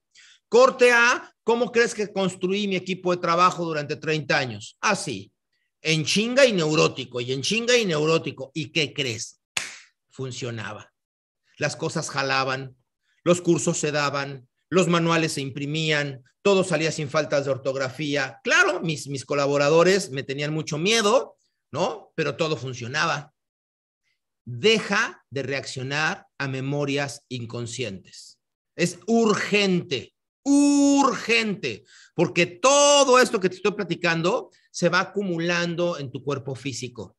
Corte A, ¿cómo crees que construí mi equipo de trabajo durante 30 años? Así, en chinga y neurótico, y en chinga y neurótico. ¿Y qué crees? Funcionaba. Las cosas jalaban, los cursos se daban, los manuales se imprimían, todo salía sin faltas de ortografía. Claro, mis, mis colaboradores me tenían mucho miedo, ¿no? Pero todo funcionaba. Deja de reaccionar a memorias inconscientes. Es urgente, urgente, porque todo esto que te estoy platicando se va acumulando en tu cuerpo físico.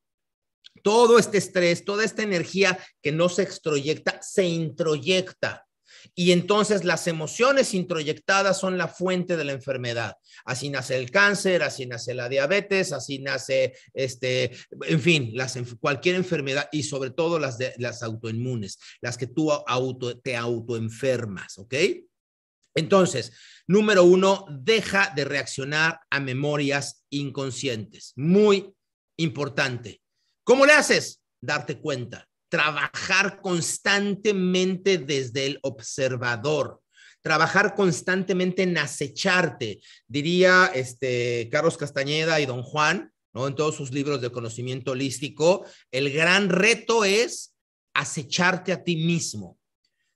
Todo este estrés, toda esta energía que no se extroyecta, se introyecta. Y entonces las emociones introyectadas son la fuente de la enfermedad. Así nace el cáncer, así nace la diabetes, así nace, este, en fin, cualquier enfermedad y sobre todo las, de, las autoinmunes, las que tú auto, te autoenfermas, ¿ok? Entonces, número uno, deja de reaccionar a memorias inconscientes. Muy importante. ¿Cómo le haces? Darte cuenta trabajar constantemente desde el observador, trabajar constantemente en acecharte, diría este Carlos Castañeda y Don Juan, ¿no? En todos sus libros de conocimiento holístico, el gran reto es acecharte a ti mismo,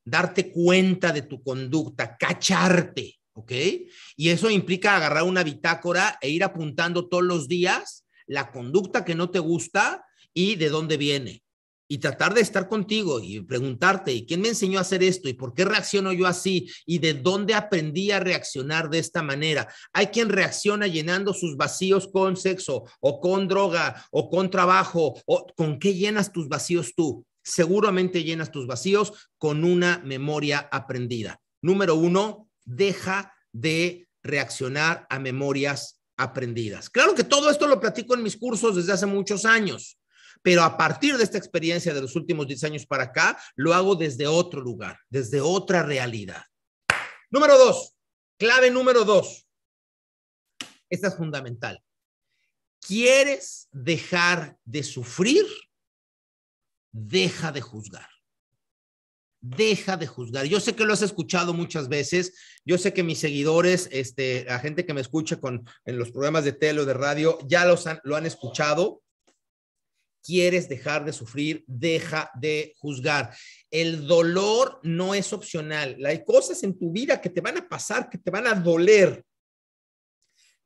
darte cuenta de tu conducta, cacharte, ¿ok? Y eso implica agarrar una bitácora e ir apuntando todos los días la conducta que no te gusta y de dónde viene y tratar de estar contigo y preguntarte, ¿y quién me enseñó a hacer esto? ¿Y por qué reacciono yo así? ¿Y de dónde aprendí a reaccionar de esta manera? Hay quien reacciona llenando sus vacíos con sexo o con droga o con trabajo o con qué llenas tus vacíos tú. Seguramente llenas tus vacíos con una memoria aprendida. Número uno, deja de reaccionar a memorias aprendidas. Claro que todo esto lo platico en mis cursos desde hace muchos años pero a partir de esta experiencia de los últimos 10 años para acá, lo hago desde otro lugar, desde otra realidad. Número dos, clave número dos. Esta es fundamental. ¿Quieres dejar de sufrir? Deja de juzgar. Deja de juzgar. Yo sé que lo has escuchado muchas veces. Yo sé que mis seguidores, este, la gente que me escucha con, en los programas de tele o de radio, ya los lo han escuchado quieres dejar de sufrir, deja de juzgar. El dolor no es opcional. Hay cosas en tu vida que te van a pasar, que te van a doler.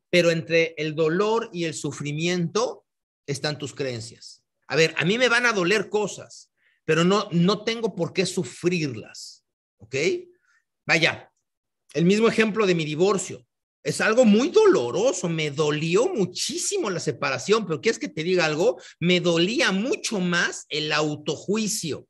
Pero entre el dolor y el sufrimiento están tus creencias. A ver, a mí me van a doler cosas, pero no, no tengo por qué sufrirlas. ¿Ok? Vaya, el mismo ejemplo de mi divorcio. Es algo muy doloroso, me dolió muchísimo la separación, pero ¿quieres que te diga algo? Me dolía mucho más el autojuicio.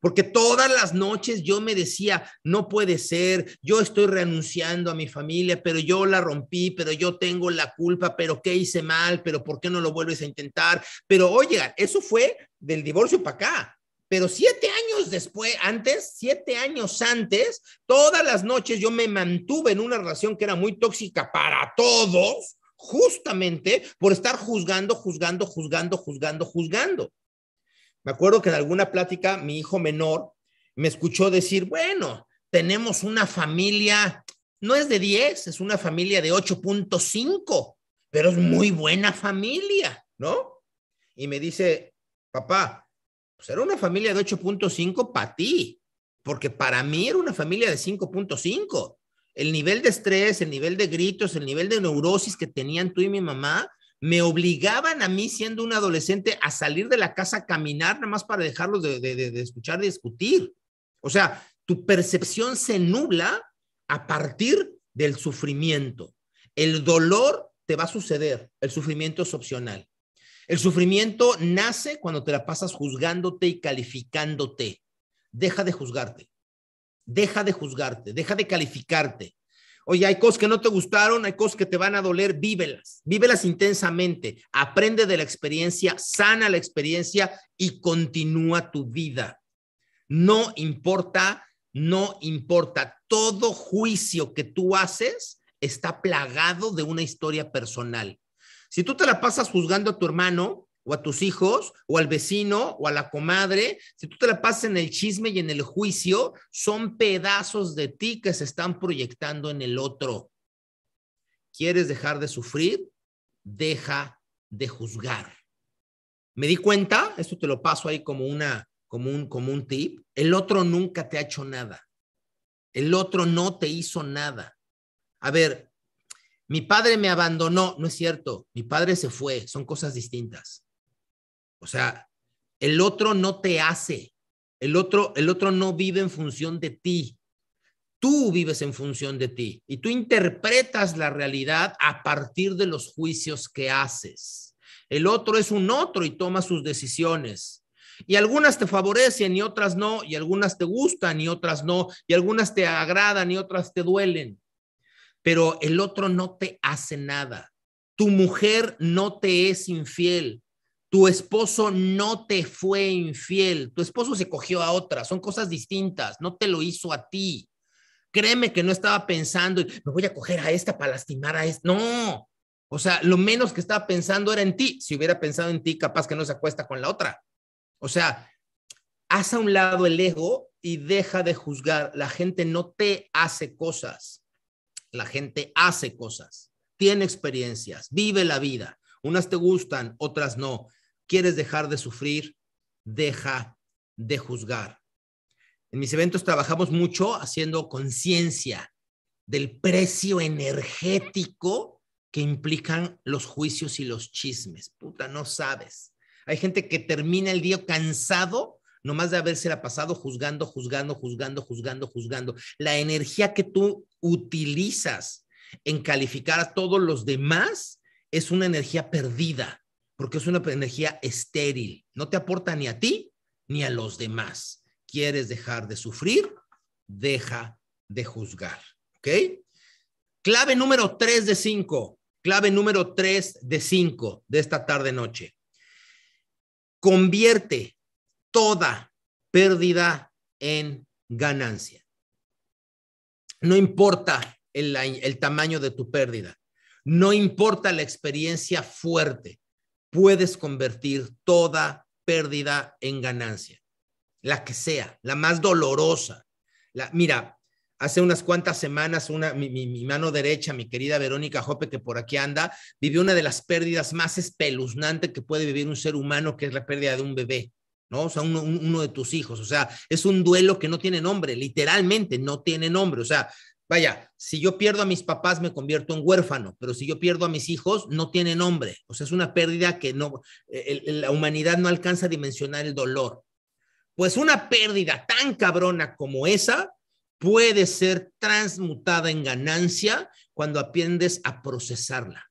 Porque todas las noches yo me decía, no puede ser, yo estoy renunciando a mi familia, pero yo la rompí, pero yo tengo la culpa, pero qué hice mal, pero por qué no lo vuelves a intentar. Pero oye, eso fue del divorcio para acá pero siete años después, antes, siete años antes, todas las noches yo me mantuve en una relación que era muy tóxica para todos, justamente por estar juzgando, juzgando, juzgando, juzgando, juzgando. Me acuerdo que en alguna plática mi hijo menor me escuchó decir, bueno, tenemos una familia, no es de 10, es una familia de 8.5, pero es muy buena familia, ¿no? Y me dice, papá, pues era una familia de 8.5 para ti, porque para mí era una familia de 5.5. El nivel de estrés, el nivel de gritos, el nivel de neurosis que tenían tú y mi mamá, me obligaban a mí siendo un adolescente a salir de la casa a caminar nada más para dejarlo de, de, de escuchar y discutir. O sea, tu percepción se nubla a partir del sufrimiento. El dolor te va a suceder, el sufrimiento es opcional. El sufrimiento nace cuando te la pasas juzgándote y calificándote. Deja de juzgarte. Deja de juzgarte. Deja de calificarte. Oye, hay cosas que no te gustaron, hay cosas que te van a doler, vívelas, vívelas intensamente, aprende de la experiencia, sana la experiencia y continúa tu vida. No importa, no importa, todo juicio que tú haces está plagado de una historia personal. Si tú te la pasas juzgando a tu hermano o a tus hijos o al vecino o a la comadre, si tú te la pasas en el chisme y en el juicio, son pedazos de ti que se están proyectando en el otro. ¿Quieres dejar de sufrir? Deja de juzgar. Me di cuenta, esto te lo paso ahí como una como un tip, el otro nunca te ha hecho nada. El otro no te hizo nada. A ver, mi padre me abandonó, no es cierto, mi padre se fue, son cosas distintas. O sea, el otro no te hace, el otro, el otro no vive en función de ti, tú vives en función de ti y tú interpretas la realidad a partir de los juicios que haces. El otro es un otro y toma sus decisiones. Y algunas te favorecen y otras no, y algunas te gustan y otras no, y algunas te agradan y otras te duelen pero el otro no te hace nada. Tu mujer no te es infiel. Tu esposo no te fue infiel. Tu esposo se cogió a otra. Son cosas distintas. No te lo hizo a ti. Créeme que no estaba pensando, me voy a coger a esta para lastimar a esta. No. O sea, lo menos que estaba pensando era en ti. Si hubiera pensado en ti, capaz que no se acuesta con la otra. O sea, haz a un lado el ego y deja de juzgar. La gente no te hace cosas la gente hace cosas, tiene experiencias, vive la vida. Unas te gustan, otras no. ¿Quieres dejar de sufrir? Deja de juzgar. En mis eventos trabajamos mucho haciendo conciencia del precio energético que implican los juicios y los chismes. Puta, no sabes. Hay gente que termina el día cansado nomás de la pasado juzgando, juzgando, juzgando, juzgando, juzgando. La energía que tú utilizas en calificar a todos los demás es una energía perdida, porque es una energía estéril, no te aporta ni a ti ni a los demás. ¿Quieres dejar de sufrir? Deja de juzgar, ¿ok? Clave número 3 de 5, clave número 3 de 5 de esta tarde noche. Convierte toda pérdida en ganancia. No importa el, tamaño de tu pérdida, no importa la experiencia fuerte, puedes convertir toda pérdida en ganancia, la que sea, la más dolorosa. mira, hace unas cuantas semanas, una, mi, mi, mano derecha, mi querida Verónica Jope, que por aquí anda, vivió una de las pérdidas más espeluznantes que puede vivir un ser humano, que es la pérdida de un bebé. ¿no? O sea, uno, de tus hijos. O sea, es un duelo que no tiene nombre, literalmente no tiene nombre. O sea, vaya, si yo pierdo a mis papás me convierto en huérfano, pero si yo pierdo a mis hijos no tiene nombre. O sea, es una pérdida que no, eh, la humanidad no alcanza a dimensionar el dolor. Pues una pérdida tan cabrona como esa puede ser transmutada en ganancia cuando aprendes a procesarla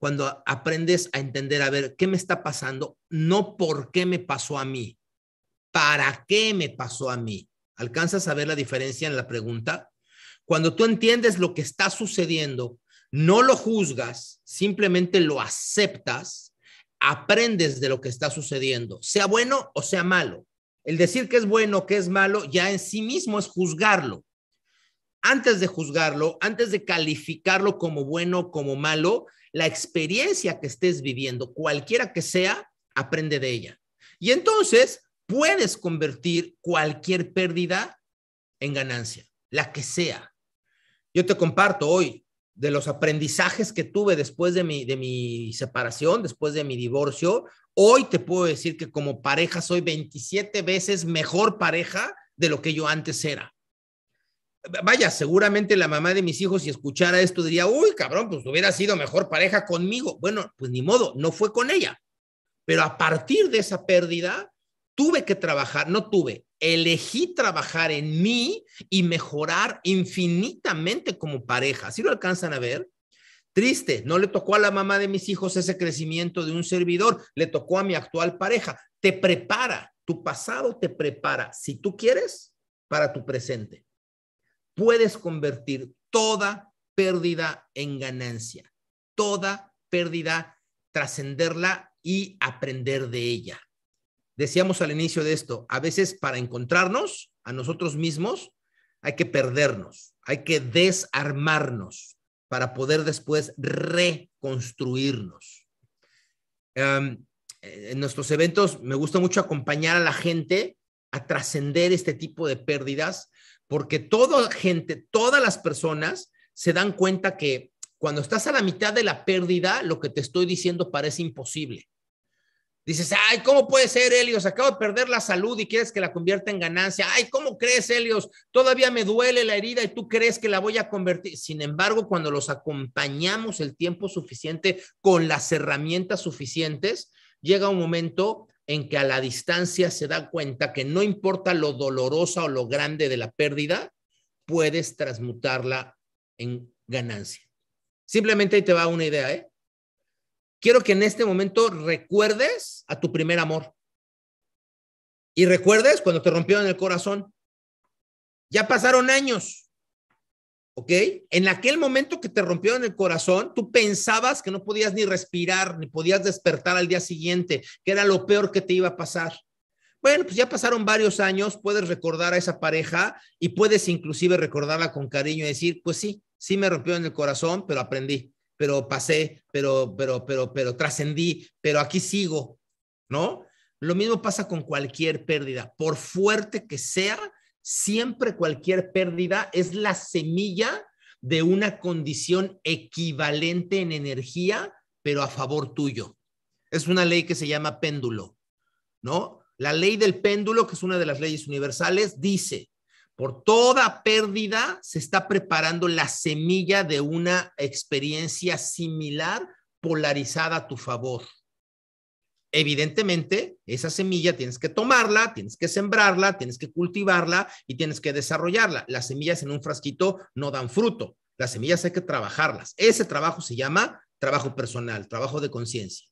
cuando aprendes a entender, a ver, ¿qué me está pasando? No por qué me pasó a mí, ¿para qué me pasó a mí? ¿Alcanzas a ver la diferencia en la pregunta? Cuando tú entiendes lo que está sucediendo, no lo juzgas, simplemente lo aceptas, aprendes de lo que está sucediendo, sea bueno o sea malo. El decir que es bueno, o que es malo, ya en sí mismo es juzgarlo. Antes de juzgarlo, antes de calificarlo como bueno, como malo, la experiencia que estés viviendo, cualquiera que sea, aprende de ella. Y entonces puedes convertir cualquier pérdida en ganancia, la que sea. Yo te comparto hoy de los aprendizajes que tuve después de mi, de mi separación, después de mi divorcio. Hoy te puedo decir que como pareja soy 27 veces mejor pareja de lo que yo antes era vaya, seguramente la mamá de mis hijos si escuchara esto diría, uy, cabrón, pues hubiera sido mejor pareja conmigo. Bueno, pues ni modo, no fue con ella. Pero a partir de esa pérdida, tuve que trabajar, no tuve, elegí trabajar en mí y mejorar infinitamente como pareja. Si lo alcanzan a ver? Triste, no le tocó a la mamá de mis hijos ese crecimiento de un servidor, le tocó a mi actual pareja. Te prepara, tu pasado te prepara, si tú quieres, para tu presente puedes convertir toda pérdida en ganancia, toda pérdida, trascenderla y aprender de ella. Decíamos al inicio de esto, a veces para encontrarnos a nosotros mismos hay que perdernos, hay que desarmarnos para poder después reconstruirnos. Em, en nuestros eventos me gusta mucho acompañar a la gente a trascender este tipo de pérdidas porque toda gente, todas las personas se dan cuenta que cuando estás a la mitad de la pérdida, lo que te estoy diciendo parece imposible. Dices, ay, ¿cómo puede ser, Helios? Acabo de perder la salud y quieres que la convierta en ganancia. Ay, ¿cómo crees, Helios? Todavía me duele la herida y tú crees que la voy a convertir. Sin embargo, cuando los acompañamos el tiempo suficiente con las herramientas suficientes, llega un momento en que a la distancia se da cuenta que no importa lo dolorosa o lo grande de la pérdida, puedes transmutarla en ganancia. Simplemente ahí te va una idea, ¿eh? Quiero que en este momento recuerdes a tu primer amor. Y recuerdes cuando te rompieron el corazón. Ya pasaron años. ¿ok? En aquel momento que te rompió en el corazón, tú pensabas que no podías ni respirar, ni podías despertar al día siguiente, que era lo peor que te iba a pasar. Bueno, pues ya pasaron varios años, puedes recordar a esa pareja y puedes inclusive recordarla con cariño y decir, pues sí, sí me en el corazón, pero aprendí, pero pasé, pero, pero, pero, pero trascendí, pero aquí sigo, ¿no? Lo mismo pasa con cualquier pérdida, por fuerte que sea, Siempre cualquier pérdida es la semilla de una condición equivalente en energía, pero a favor tuyo. Es una ley que se llama péndulo, ¿no? La ley del péndulo, que es una de las leyes universales, dice, por toda pérdida se está preparando la semilla de una experiencia similar polarizada a tu favor. Evidentemente, esa semilla tienes que tomarla, tienes que sembrarla, tienes que cultivarla y tienes que desarrollarla. Las semillas en un frasquito no dan fruto. Las semillas hay que trabajarlas. Ese trabajo se llama trabajo personal, trabajo de conciencia.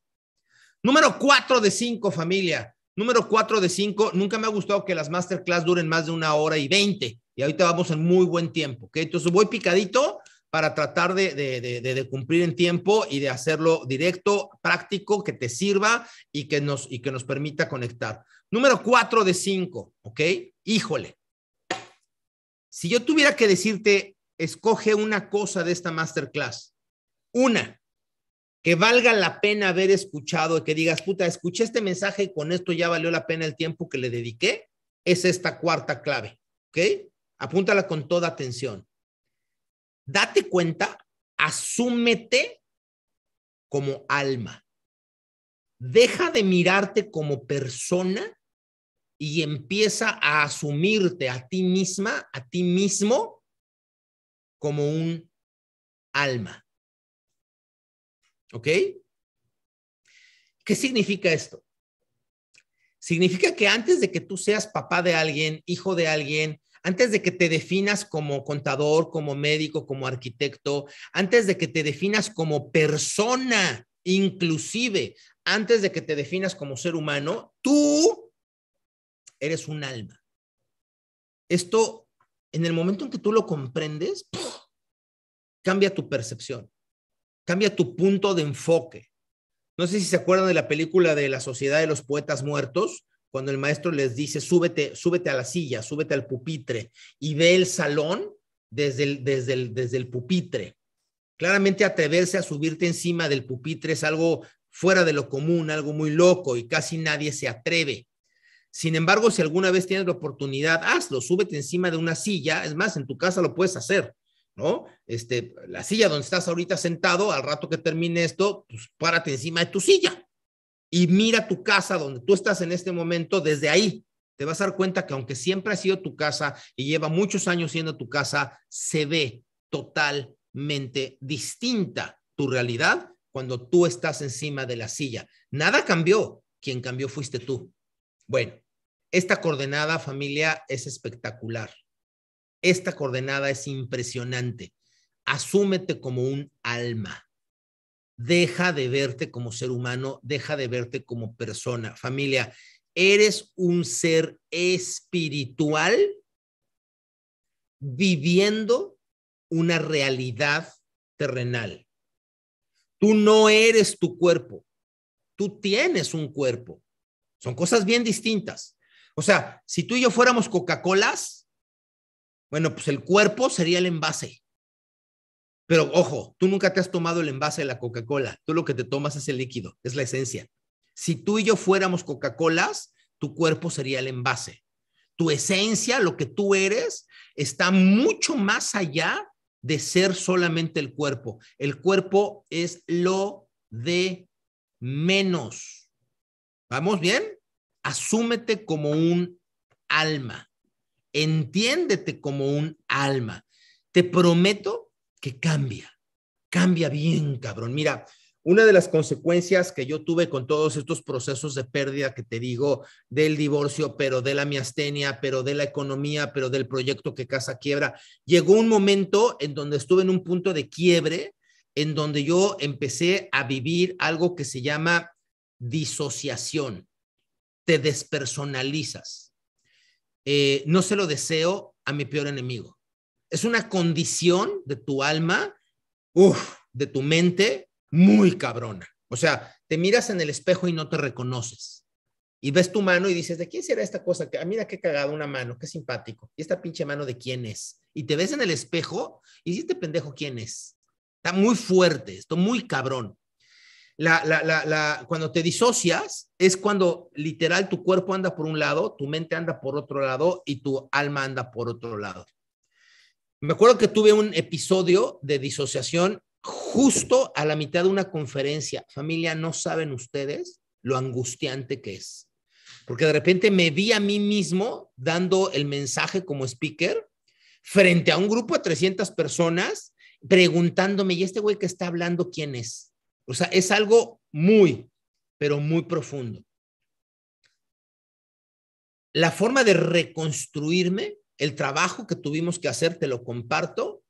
Número cuatro de cinco, familia. Número cuatro de cinco. Nunca me ha gustado que las masterclass duren más de una hora y veinte. Y ahorita vamos en muy buen tiempo. Entonces voy picadito para tratar de, cumplir en tiempo y de hacerlo directo, práctico, que te sirva y que nos, y que nos permita conectar. Número cuatro de cinco, ¿ok? Híjole. Si yo tuviera que decirte, escoge una cosa de esta masterclass, una, que valga la pena haber escuchado y que digas, puta, escuché este mensaje y con esto ya valió la pena el tiempo que le dediqué, es esta cuarta clave, ¿ok? Apúntala con toda atención date cuenta, asúmete como alma. Deja de mirarte como persona y empieza a asumirte a ti misma, a ti mismo, como un alma. ¿Ok? ¿Qué significa esto? Significa que antes de que tú seas papá de alguien, hijo de alguien, antes de que te definas como contador, como médico, como arquitecto, antes de que te definas como persona, inclusive, antes de que te definas como ser humano, tú eres un alma. Esto, en el momento en que tú lo comprendes, cambia tu percepción, cambia tu punto de enfoque. No sé si se acuerdan de la película de la Sociedad de los Poetas Muertos, cuando el maestro les dice, súbete, súbete a la silla, súbete al pupitre y ve el salón desde el, desde el, desde el pupitre. Claramente atreverse a subirte encima del pupitre es algo fuera de lo común, algo muy loco y casi nadie se atreve. Sin embargo, si alguna vez tienes la oportunidad, hazlo, súbete encima de una silla, es más, en tu casa lo puedes hacer, ¿no? Este, la silla donde estás ahorita sentado, al rato que termine esto, pues párate encima de tu silla, y mira tu casa donde tú estás en este momento desde ahí. Te vas a dar cuenta que aunque siempre ha sido tu casa y lleva muchos años siendo tu casa, se ve totalmente distinta tu realidad cuando tú estás encima de la silla. Nada cambió. Quien cambió fuiste tú. Bueno, esta coordenada familia es espectacular. Esta coordenada es impresionante. Asúmete como un alma deja de verte como ser humano, deja de verte como persona. Familia, eres un ser espiritual viviendo una realidad terrenal. Tú no eres tu cuerpo, tú tienes un cuerpo. Son cosas bien distintas. O sea, si tú y yo fuéramos Coca-Colas, bueno, pues el cuerpo sería el envase. Pero ojo, tú nunca te has tomado el envase de la Coca-Cola, tú lo que te tomas es el líquido, es la esencia. Si tú y yo fuéramos Coca-Colas, tu cuerpo sería el envase. Tu esencia, lo que tú eres, está mucho más allá de ser solamente el cuerpo. El cuerpo es lo de menos. ¿Vamos bien? Asúmete como un alma. Entiéndete como un alma. Te prometo que cambia, cambia bien, cabrón. Mira, una de las consecuencias que yo tuve con todos estos procesos de pérdida que te digo, del divorcio, pero de la miastenia, pero de la economía, pero del proyecto que Casa Quiebra, llegó un momento en donde estuve en un punto de quiebre, en donde yo empecé a vivir algo que se llama disociación. Te despersonalizas. Eh, no se lo deseo a mi peor enemigo es una condición de tu alma, uff, de tu mente, muy cabrona. O sea, te miras en el espejo y no te reconoces. Y ves tu mano y dices, ¿de quién será esta cosa? Ah, mira qué cagado una mano, qué simpático. ¿Y esta pinche mano de quién es? Y te ves en el espejo y dices, este pendejo, ¿quién es? Está muy fuerte, esto muy cabrón. La, la, la, cuando te disocias es cuando literal tu cuerpo anda por un lado, tu mente anda por otro lado y tu alma anda por otro lado. Me acuerdo que tuve un episodio de disociación justo a la mitad de una conferencia. Familia, no saben ustedes lo angustiante que es. Porque de repente me vi a mí mismo dando el mensaje como speaker frente a un grupo de 300 personas preguntándome, ¿y este güey que está hablando quién es? O sea, es algo muy, pero muy profundo. La forma de reconstruirme el trabajo que tuvimos que hacer, te lo comparto,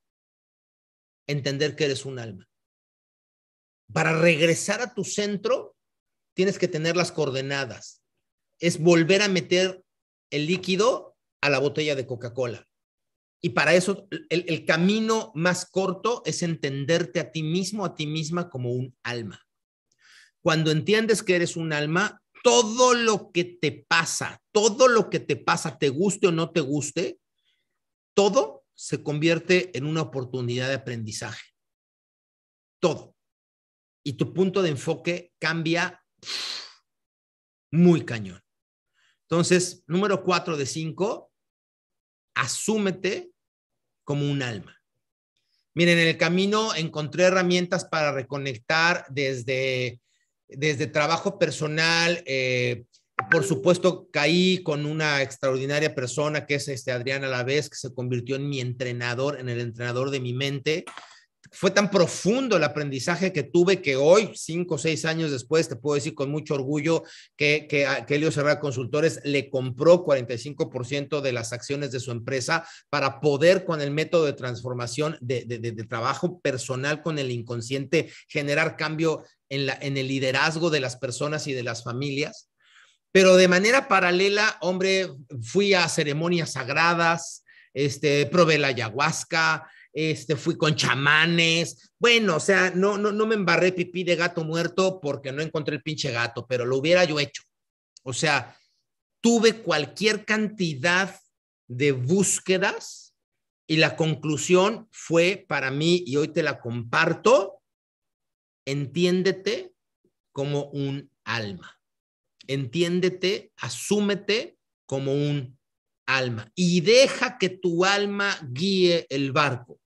entender que eres un alma. Para regresar a tu centro, tienes que tener las coordenadas. Es volver a meter el líquido a la botella de Coca-Cola. Y para eso, el, camino más corto es entenderte a ti mismo, a ti misma como un alma. Cuando entiendes que eres un alma, todo lo que te pasa, todo lo que te pasa, te guste o no te guste, todo se convierte en una oportunidad de aprendizaje. Todo. Y tu punto de enfoque cambia muy cañón. Entonces, número cuatro de cinco, asúmete como un alma. Miren, en el camino encontré herramientas para reconectar desde desde trabajo personal, eh, por supuesto, caí con una extraordinaria persona que es este Adriana Alavés, que se convirtió en mi entrenador, en el entrenador de mi mente fue tan profundo el aprendizaje que tuve que hoy, cinco o seis años después, te puedo decir con mucho orgullo que, que, ah, que Helio Serra Consultores le compró 45% de las acciones de su empresa para poder con el método de transformación de, de, trabajo personal con el inconsciente generar cambio en, la, en el liderazgo de las personas y de las familias. Pero de manera paralela, hombre, fui a ceremonias sagradas, este, probé la ayahuasca, este, fui con chamanes. Bueno, o sea, no, no, no me embarré pipí de gato muerto porque no encontré el pinche gato, pero lo hubiera yo hecho. O sea, tuve cualquier cantidad de búsquedas y la conclusión fue para mí, y hoy te la comparto, entiéndete como un alma. Entiéndete, asúmete como un alma y deja que tu alma guíe el barco.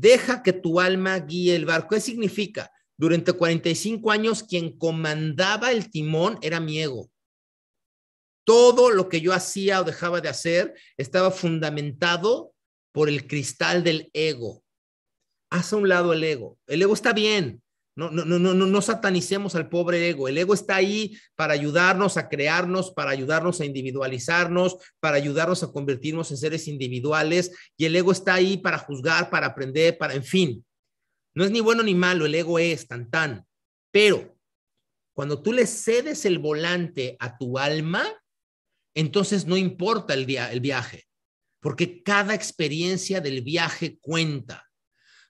Deja que tu alma guíe el barco. ¿Qué significa? Durante 45 años, quien comandaba el timón era mi ego. Todo lo que yo hacía o dejaba de hacer estaba fundamentado por el cristal del ego. Haz a un lado el ego. El ego está bien, no, no, no, no, no satanicemos al pobre ego. El ego está ahí para ayudarnos a crearnos, para ayudarnos a individualizarnos, para ayudarnos a convertirnos en seres individuales. Y el ego está ahí para juzgar, para aprender, para, en fin. No es ni bueno ni malo, el ego es tan tan. Pero cuando tú le cedes el volante a tu alma, entonces no importa el, el viaje, porque cada experiencia del viaje cuenta.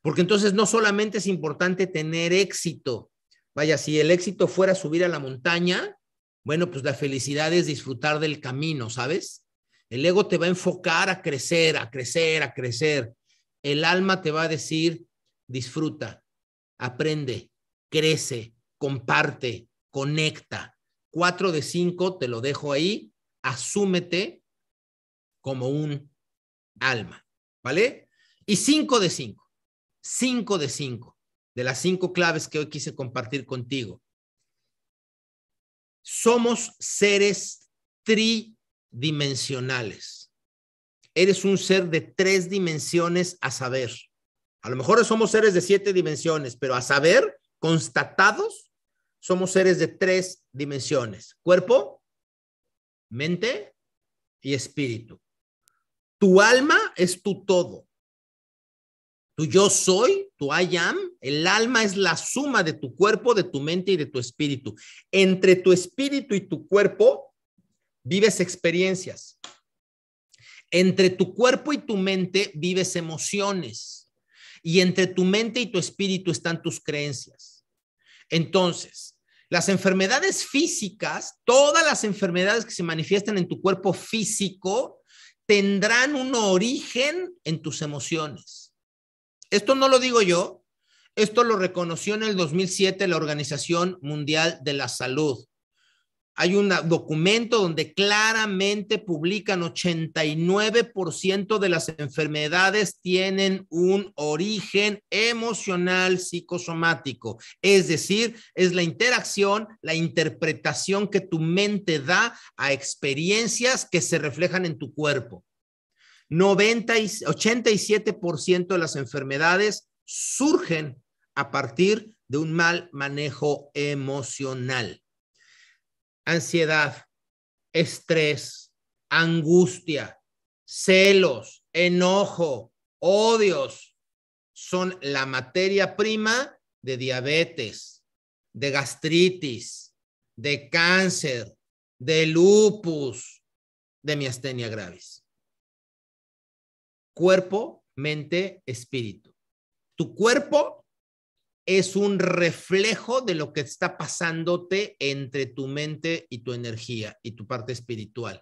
Porque entonces no solamente es importante tener éxito. Vaya, si el éxito fuera subir a la montaña, bueno, pues la felicidad es disfrutar del camino, ¿sabes? El ego te va a enfocar a crecer, a crecer, a crecer. El alma te va a decir, disfruta, aprende, crece, comparte, conecta. Cuatro de cinco, te lo dejo ahí, asúmete como un alma, ¿vale? Y cinco de cinco cinco de cinco, de las cinco claves que hoy quise compartir contigo. Somos seres tridimensionales. Eres un ser de tres dimensiones a saber. A lo mejor somos seres de siete dimensiones, pero a saber, constatados, somos seres de tres dimensiones. Cuerpo, mente y espíritu. Tu alma es tu todo. Tu yo soy, tu I am, el alma es la suma de tu cuerpo, de tu mente y de tu espíritu. Entre tu espíritu y tu cuerpo vives experiencias. Entre tu cuerpo y tu mente vives emociones. Y entre tu mente y tu espíritu están tus creencias. Entonces, las enfermedades físicas, todas las enfermedades que se manifiestan en tu cuerpo físico, tendrán un origen en tus emociones. Esto no lo digo yo, esto lo reconoció en el 2007 la Organización Mundial de la Salud. Hay un documento donde claramente publican 89% de las enfermedades tienen un origen emocional psicosomático. Es decir, es la interacción, la interpretación que tu mente da a experiencias que se reflejan en tu cuerpo. 87% de las enfermedades surgen a partir de un mal manejo emocional. Ansiedad, estrés, angustia, celos, enojo, odios son la materia prima de diabetes, de gastritis, de cáncer, de lupus, de miastenia gravis cuerpo, mente, espíritu. Tu cuerpo es un reflejo de lo que está pasándote entre tu mente y tu energía y tu parte espiritual.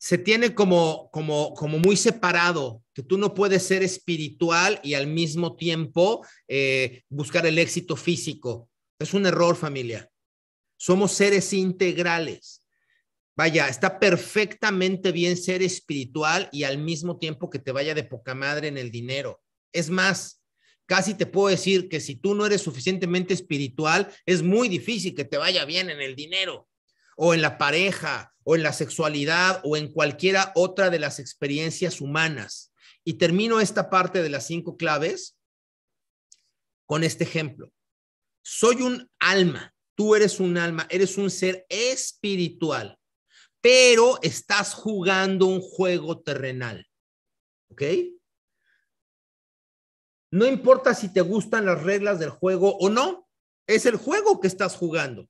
Se tiene como, como, como muy separado, que tú no puedes ser espiritual y al mismo tiempo eh, buscar el éxito físico. Es un error, familia. Somos seres integrales vaya, está perfectamente bien ser espiritual y al mismo tiempo que te vaya de poca madre en el dinero. Es más, casi te puedo decir que si tú no eres suficientemente espiritual, es muy difícil que te vaya bien en el dinero o en la pareja o en la sexualidad o en cualquiera otra de las experiencias humanas. Y termino esta parte de las cinco claves con este ejemplo. Soy un alma, tú eres un alma, eres un ser espiritual pero estás jugando un juego terrenal. ¿Ok? No importa si te gustan las reglas del juego o no, es el juego que estás jugando.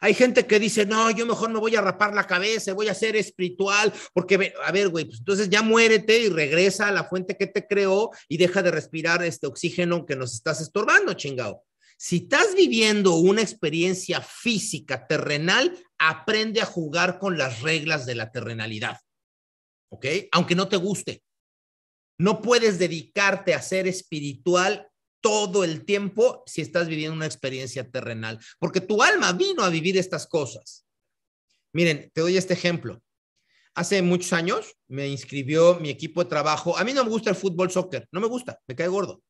Hay gente que dice, no, yo mejor me voy a rapar la cabeza, voy a ser espiritual, porque, a ver, güey, pues entonces ya muérete y regresa a la fuente que te creó y deja de respirar este oxígeno que nos estás estorbando, chingado. Si estás viviendo una experiencia física terrenal, aprende a jugar con las reglas de la terrenalidad. ¿Ok? Aunque no te guste. No puedes dedicarte a ser espiritual todo el tiempo si estás viviendo una experiencia terrenal, porque tu alma vino a vivir estas cosas. Miren, te doy este ejemplo. Hace muchos años me inscribió mi equipo de trabajo. A mí no me gusta el fútbol soccer, no me gusta, me cae gordo.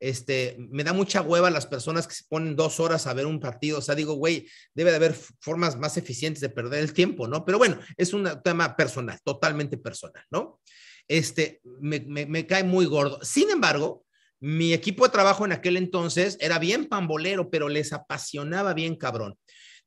Este, me da mucha hueva las personas que se ponen dos horas a ver un partido. O sea, digo, güey, debe de haber formas más eficientes de perder el tiempo, ¿no? Pero bueno, es un tema personal, totalmente personal, ¿no? Este, me, me cae muy gordo. Sin embargo, mi equipo de trabajo en aquel entonces era bien pambolero, pero les apasionaba bien cabrón.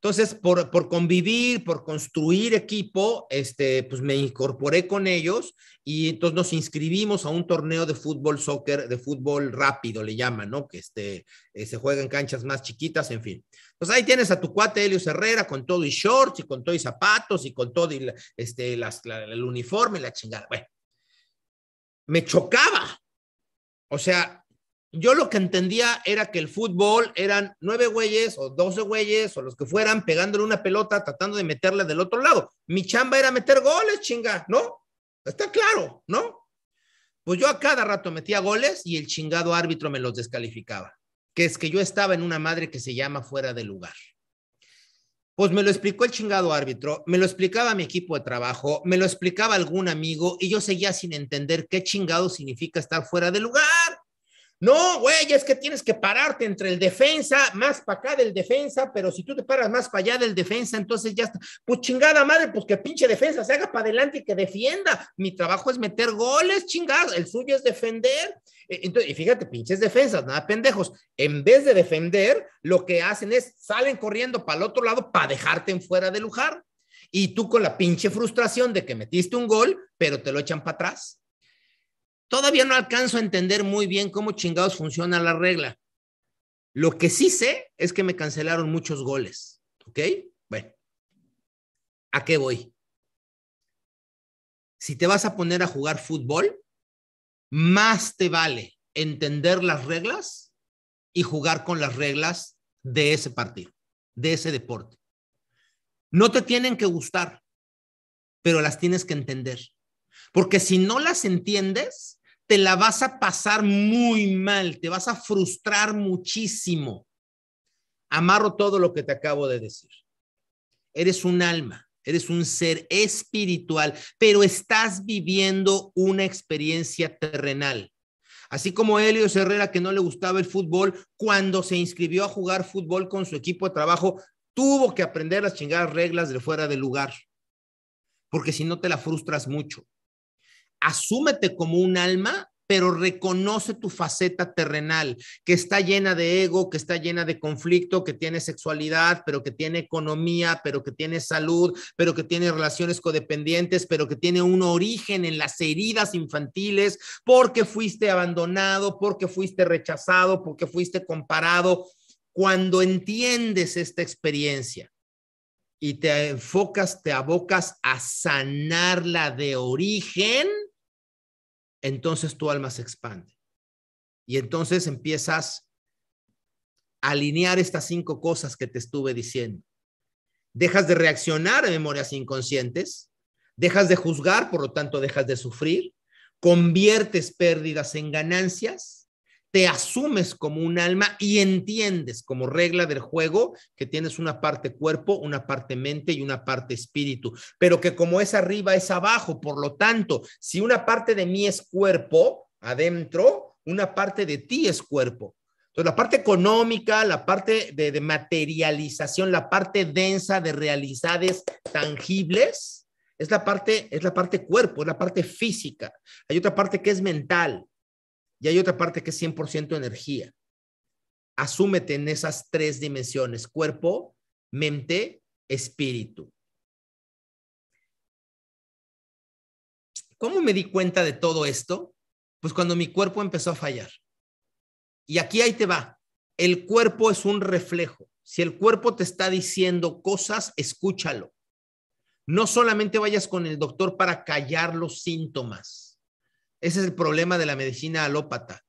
Entonces, por, por convivir, por construir equipo, este, pues me incorporé con ellos y entonces nos inscribimos a un torneo de fútbol, soccer, de fútbol rápido, le llaman, ¿no? Que este, eh, se juega en canchas más chiquitas, en fin. Pues ahí tienes a tu cuate Helios Herrera con todo y shorts y con todo y zapatos y con todo y este, las, el uniforme, la chingada. Bueno, me chocaba. O sea, yo lo que entendía era que el fútbol eran nueve güeyes o doce güeyes o los que fueran pegándole una pelota tratando de meterla del otro lado. Mi chamba era meter goles, chinga, ¿no? Está claro, ¿no? Pues yo a cada rato metía goles y el chingado árbitro me los descalificaba, que es que yo estaba en una madre que se llama fuera de lugar. Pues me lo explicó el chingado árbitro, me lo explicaba mi equipo de trabajo, me lo explicaba algún amigo y yo seguía sin entender qué chingado significa estar fuera de lugar. No, güey, es que tienes que pararte entre el defensa, más para acá del defensa, pero si tú te paras más para allá del defensa, entonces ya está. Pues chingada madre, pues que pinche defensa se haga para adelante y que defienda. Mi trabajo es meter goles, chingada, el suyo es defender. E, entonces, y fíjate, pinches defensas, nada pendejos. En vez de defender, lo que hacen es salen corriendo para el otro lado para dejarte en fuera de lugar. Y tú con la pinche frustración de que metiste un gol, pero te lo echan para atrás. Todavía no alcanzo a entender muy bien cómo chingados funciona la regla. Lo que sí sé es que me cancelaron muchos goles. ¿Ok? Bueno, ¿a qué voy? Si te vas a poner a jugar fútbol, más te vale entender las reglas y jugar con las reglas de ese partido, de ese deporte. No te tienen que gustar, pero las tienes que entender. Porque si no las entiendes, te la vas a pasar muy mal, te vas a frustrar muchísimo. Amarro todo lo que te acabo de decir. Eres un alma, eres un ser espiritual, pero estás viviendo una experiencia terrenal. Así como Helios Herrera, que no le gustaba el fútbol, cuando se inscribió a jugar fútbol con su equipo de trabajo, tuvo que aprender las chingadas reglas de fuera de lugar, porque si no te la frustras mucho asúmete como un alma, pero reconoce tu faceta terrenal, que está llena de ego, que está llena de conflicto, que tiene sexualidad, pero que tiene economía, pero que tiene salud, pero que tiene relaciones codependientes, pero que tiene un origen en las heridas infantiles, porque fuiste abandonado, porque fuiste rechazado, porque fuiste comparado. Cuando entiendes esta experiencia y te enfocas, te abocas a sanarla de origen, entonces tu alma se expande. Y entonces empiezas a alinear estas cinco cosas que te estuve diciendo. Dejas de reaccionar a memorias inconscientes, dejas de juzgar, por lo tanto dejas de sufrir, conviertes pérdidas en ganancias, te asumes como un alma y entiendes como regla del juego que tienes una parte cuerpo, una parte mente y una parte espíritu, pero que como es arriba es abajo, por lo tanto, si una parte de mí es cuerpo adentro, una parte de ti es cuerpo. Entonces, la parte económica, la parte de, de materialización, la parte densa de realidades tangibles, es la parte, es la parte cuerpo, es la parte física. Hay otra parte que es mental, y hay otra parte que es 100% energía. Asúmete en esas tres dimensiones, cuerpo, mente, espíritu. ¿Cómo me di cuenta de todo esto? Pues cuando mi cuerpo empezó a fallar. Y aquí ahí te va. El cuerpo es un reflejo. Si el cuerpo te está diciendo cosas, escúchalo. No solamente vayas con el doctor para callar los síntomas ese es el problema de la medicina alópata,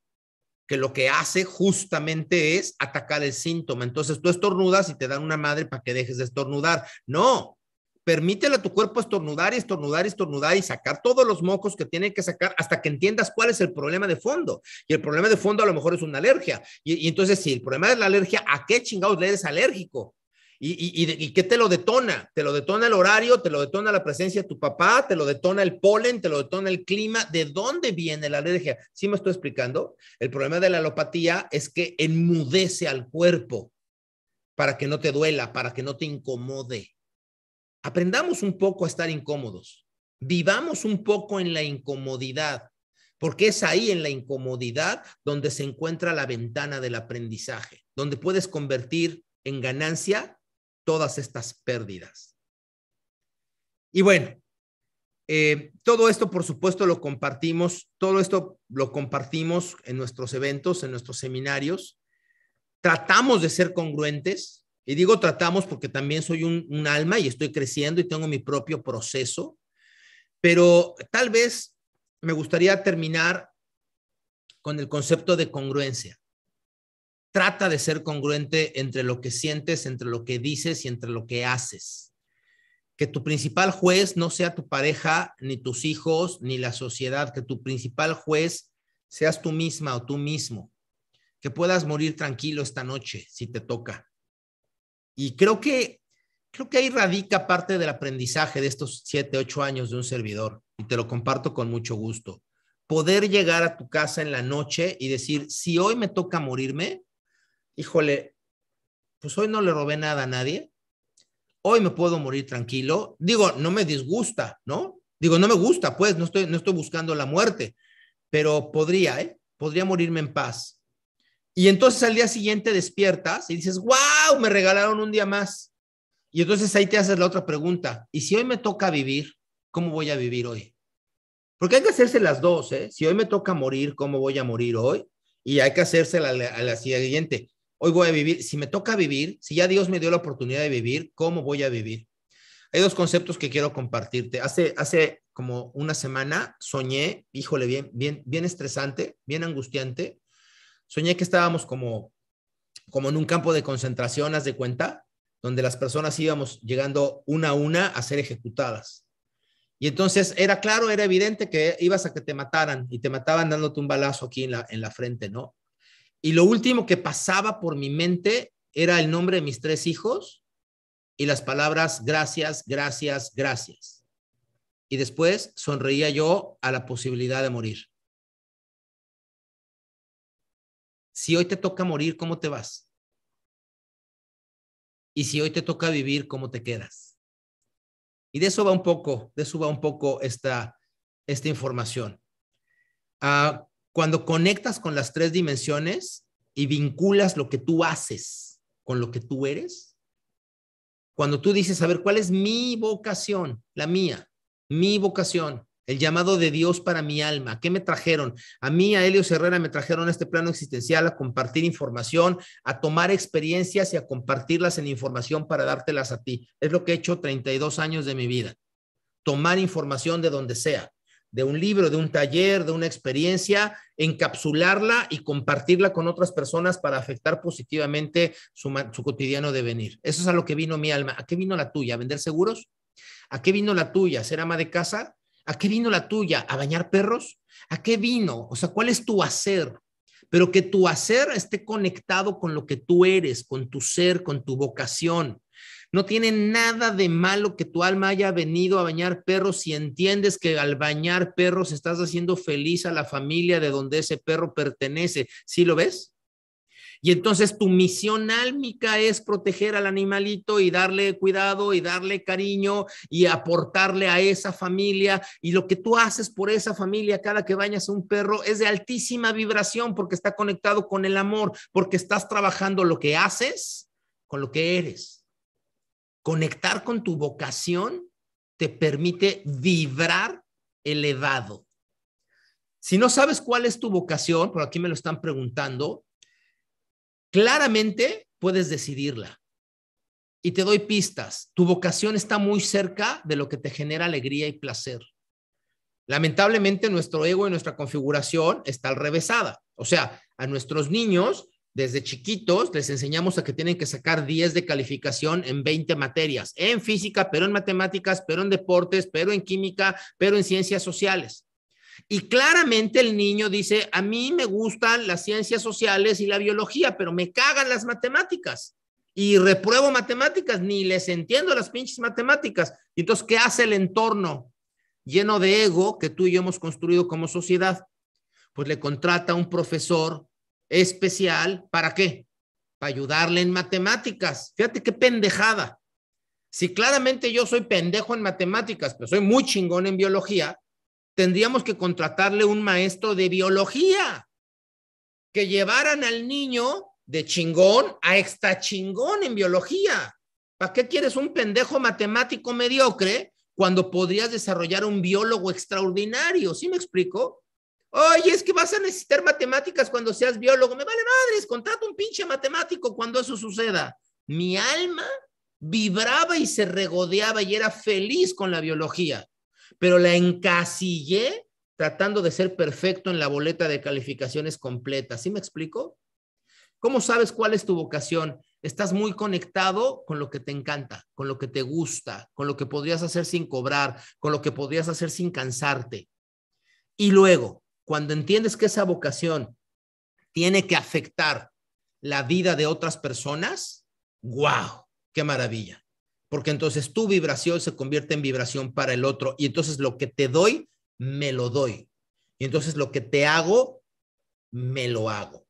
que lo que hace justamente es atacar el síntoma. Entonces tú estornudas y te dan una madre para que dejes de estornudar. No, permítele a tu cuerpo estornudar y estornudar y estornudar y sacar todos los mocos que tiene que sacar hasta que entiendas cuál es el problema de fondo. Y el problema de fondo a lo mejor es una alergia. Y, entonces, si el problema es la alergia, ¿a qué chingados le eres alérgico? ¿Y, y, qué te lo detona? Te lo detona el horario, te lo detona la presencia de tu papá, te lo detona el polen, te lo detona el clima. ¿De dónde viene la alergia? ¿Sí me estoy explicando? El problema de la alopatía es que enmudece al cuerpo para que no te duela, para que no te incomode. Aprendamos un poco a estar incómodos. Vivamos un poco en la incomodidad, porque es ahí en la incomodidad donde se encuentra la ventana del aprendizaje, donde puedes convertir en ganancia todas estas pérdidas. Y bueno, eh, todo esto, por supuesto, lo compartimos, todo esto lo compartimos en nuestros eventos, en nuestros seminarios. Tratamos de ser congruentes, y digo tratamos porque también soy un alma y estoy creciendo y tengo mi propio proceso, pero tal vez me gustaría terminar con el concepto de congruencia trata de ser congruente entre lo que sientes, entre lo que dices y entre lo que haces. Que tu principal juez no sea tu pareja, ni tus hijos, ni la sociedad, que tu principal juez seas tú misma o tú mismo. Que puedas morir tranquilo esta noche si te toca. Y creo que, creo que ahí radica parte del aprendizaje de estos siete, ocho años de un servidor. Y te lo comparto con mucho gusto. Poder llegar a tu casa en la noche y decir, si hoy me toca morirme, híjole, pues hoy no le robé nada a nadie, hoy me puedo morir tranquilo, digo, no me disgusta, ¿no? Digo, no me gusta, pues, no estoy, no estoy buscando la muerte, pero podría, ¿eh? Podría morirme en paz. Y entonces al día siguiente despiertas y dices, wow, me regalaron un día más. Y entonces ahí te haces la otra pregunta, ¿y si hoy me toca vivir, cómo voy a vivir hoy? Porque hay que hacerse las dos, ¿eh? Si hoy me toca morir, ¿cómo voy a morir hoy? Y hay que hacerse a la siguiente, Hoy voy a vivir, si me toca vivir, si ya Dios me dio la oportunidad de vivir, ¿cómo voy a vivir? Hay dos conceptos que quiero compartirte. Hace, hace como una semana soñé, híjole, bien, bien, bien estresante, bien angustiante. Soñé que estábamos como, como en un campo de concentración, haz de cuenta, donde las personas íbamos llegando una a una a ser ejecutadas. Y entonces era claro, era evidente que ibas a que te mataran y te mataban dándote un balazo aquí en la, en la frente, ¿no? Y lo último que pasaba por mi mente era el nombre de mis tres hijos y las palabras gracias, gracias, gracias. Y después sonreía yo a la posibilidad de morir. Si hoy te toca morir, ¿cómo te vas? Y si hoy te toca vivir, ¿cómo te quedas? Y de eso va un poco, de eso va un poco esta, esta información. Ah cuando conectas con las tres dimensiones y vinculas lo que tú haces con lo que tú eres, cuando tú dices, a ver, ¿cuál es mi vocación? La mía, mi vocación, el llamado de Dios para mi alma. ¿Qué me trajeron? A mí, a Elio Herrera, me trajeron a este plano existencial a compartir información, a tomar experiencias y a compartirlas en información para dártelas a ti. Es lo que he hecho 32 años de mi vida. Tomar información de donde sea de un libro, de un taller, de una experiencia, encapsularla y compartirla con otras personas para afectar positivamente su, su cotidiano devenir. Eso es a lo que vino mi alma. ¿A qué vino la tuya? ¿A vender seguros? ¿A qué vino la tuya? ¿Ser ama de casa? ¿A qué vino la tuya? ¿A bañar perros? ¿A qué vino? O sea, ¿cuál es tu hacer? Pero que tu hacer esté conectado con lo que tú eres, con tu ser, con tu vocación. No tiene nada de malo que tu alma haya venido a bañar perros si entiendes que al bañar perros estás haciendo feliz a la familia de donde ese perro pertenece. ¿Sí lo ves? Y entonces tu misión álmica es proteger al animalito y darle cuidado y darle cariño y aportarle a esa familia. Y lo que tú haces por esa familia cada que bañas a un perro es de altísima vibración porque está conectado con el amor, porque estás trabajando lo que haces con lo que eres. Conectar con tu vocación te permite vibrar elevado. Si no sabes cuál es tu vocación, por aquí me lo están preguntando, claramente puedes decidirla. Y te doy pistas. Tu vocación está muy cerca de lo que te genera alegría y placer. Lamentablemente, nuestro ego y nuestra configuración está al O sea, a nuestros niños desde chiquitos les enseñamos a que tienen que sacar 10 de calificación en 20 materias, en física, pero en matemáticas, pero en deportes, pero en química, pero en ciencias sociales. Y claramente el niño dice, a mí me gustan las ciencias sociales y la biología, pero me cagan las matemáticas. Y repruebo matemáticas, ni les entiendo las pinches matemáticas. Y entonces, ¿qué hace el entorno lleno de ego que tú y yo hemos construido como sociedad? Pues le contrata a un profesor especial, ¿para qué? Para ayudarle en matemáticas. Fíjate qué pendejada. Si claramente yo soy pendejo en matemáticas, pero soy muy chingón en biología, tendríamos que contratarle un maestro de biología que llevaran al niño de chingón a extra chingón en biología. ¿Para qué quieres un pendejo matemático mediocre cuando podrías desarrollar un biólogo extraordinario? ¿Sí me explico? Oye, es que vas a necesitar matemáticas cuando seas biólogo. Me vale madres, contrata un pinche matemático cuando eso suceda. Mi alma vibraba y se regodeaba y era feliz con la biología, pero la encasillé tratando de ser perfecto en la boleta de calificaciones completa. ¿Sí me explico? ¿Cómo sabes cuál es tu vocación? Estás muy conectado con lo que te encanta, con lo que te gusta, con lo que podrías hacer sin cobrar, con lo que podrías hacer sin cansarte. Y luego, cuando entiendes que esa vocación tiene que afectar la vida de otras personas, wow, qué maravilla. Porque entonces tu vibración se convierte en vibración para el otro y entonces lo que te doy, me lo doy. Y entonces lo que te hago, me lo hago.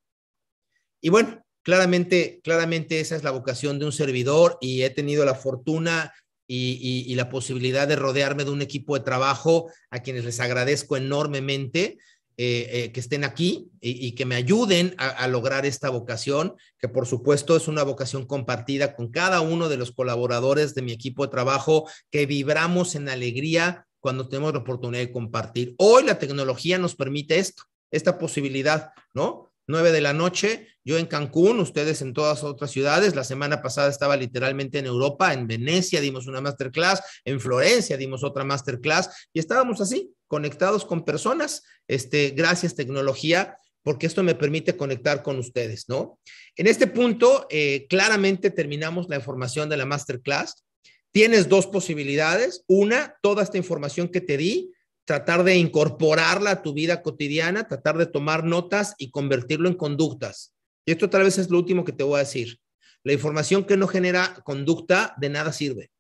Y bueno, claramente, claramente esa es la vocación de un servidor y he tenido la fortuna y la posibilidad de rodearme de un equipo de trabajo a quienes les agradezco enormemente eh, eh, que estén aquí y, que me ayuden a, lograr esta vocación, que por supuesto es una vocación compartida con cada uno de los colaboradores de mi equipo de trabajo, que vibramos en alegría cuando tenemos la oportunidad de compartir. Hoy la tecnología nos permite esto, esta posibilidad, ¿no? nueve de la noche, yo en Cancún, ustedes en todas otras ciudades. La semana pasada estaba literalmente en Europa, en Venecia dimos una masterclass, en Florencia dimos otra masterclass y estábamos así, conectados con personas, este, gracias tecnología, porque esto me permite conectar con ustedes, ¿no? En este punto, eh, claramente terminamos la información de la masterclass. Tienes dos posibilidades. Una, toda esta información que te di, tratar de incorporarla a tu vida cotidiana, tratar de tomar notas y convertirlo en conductas. Y esto tal vez es lo último que te voy a decir. La información que no genera conducta de nada sirve.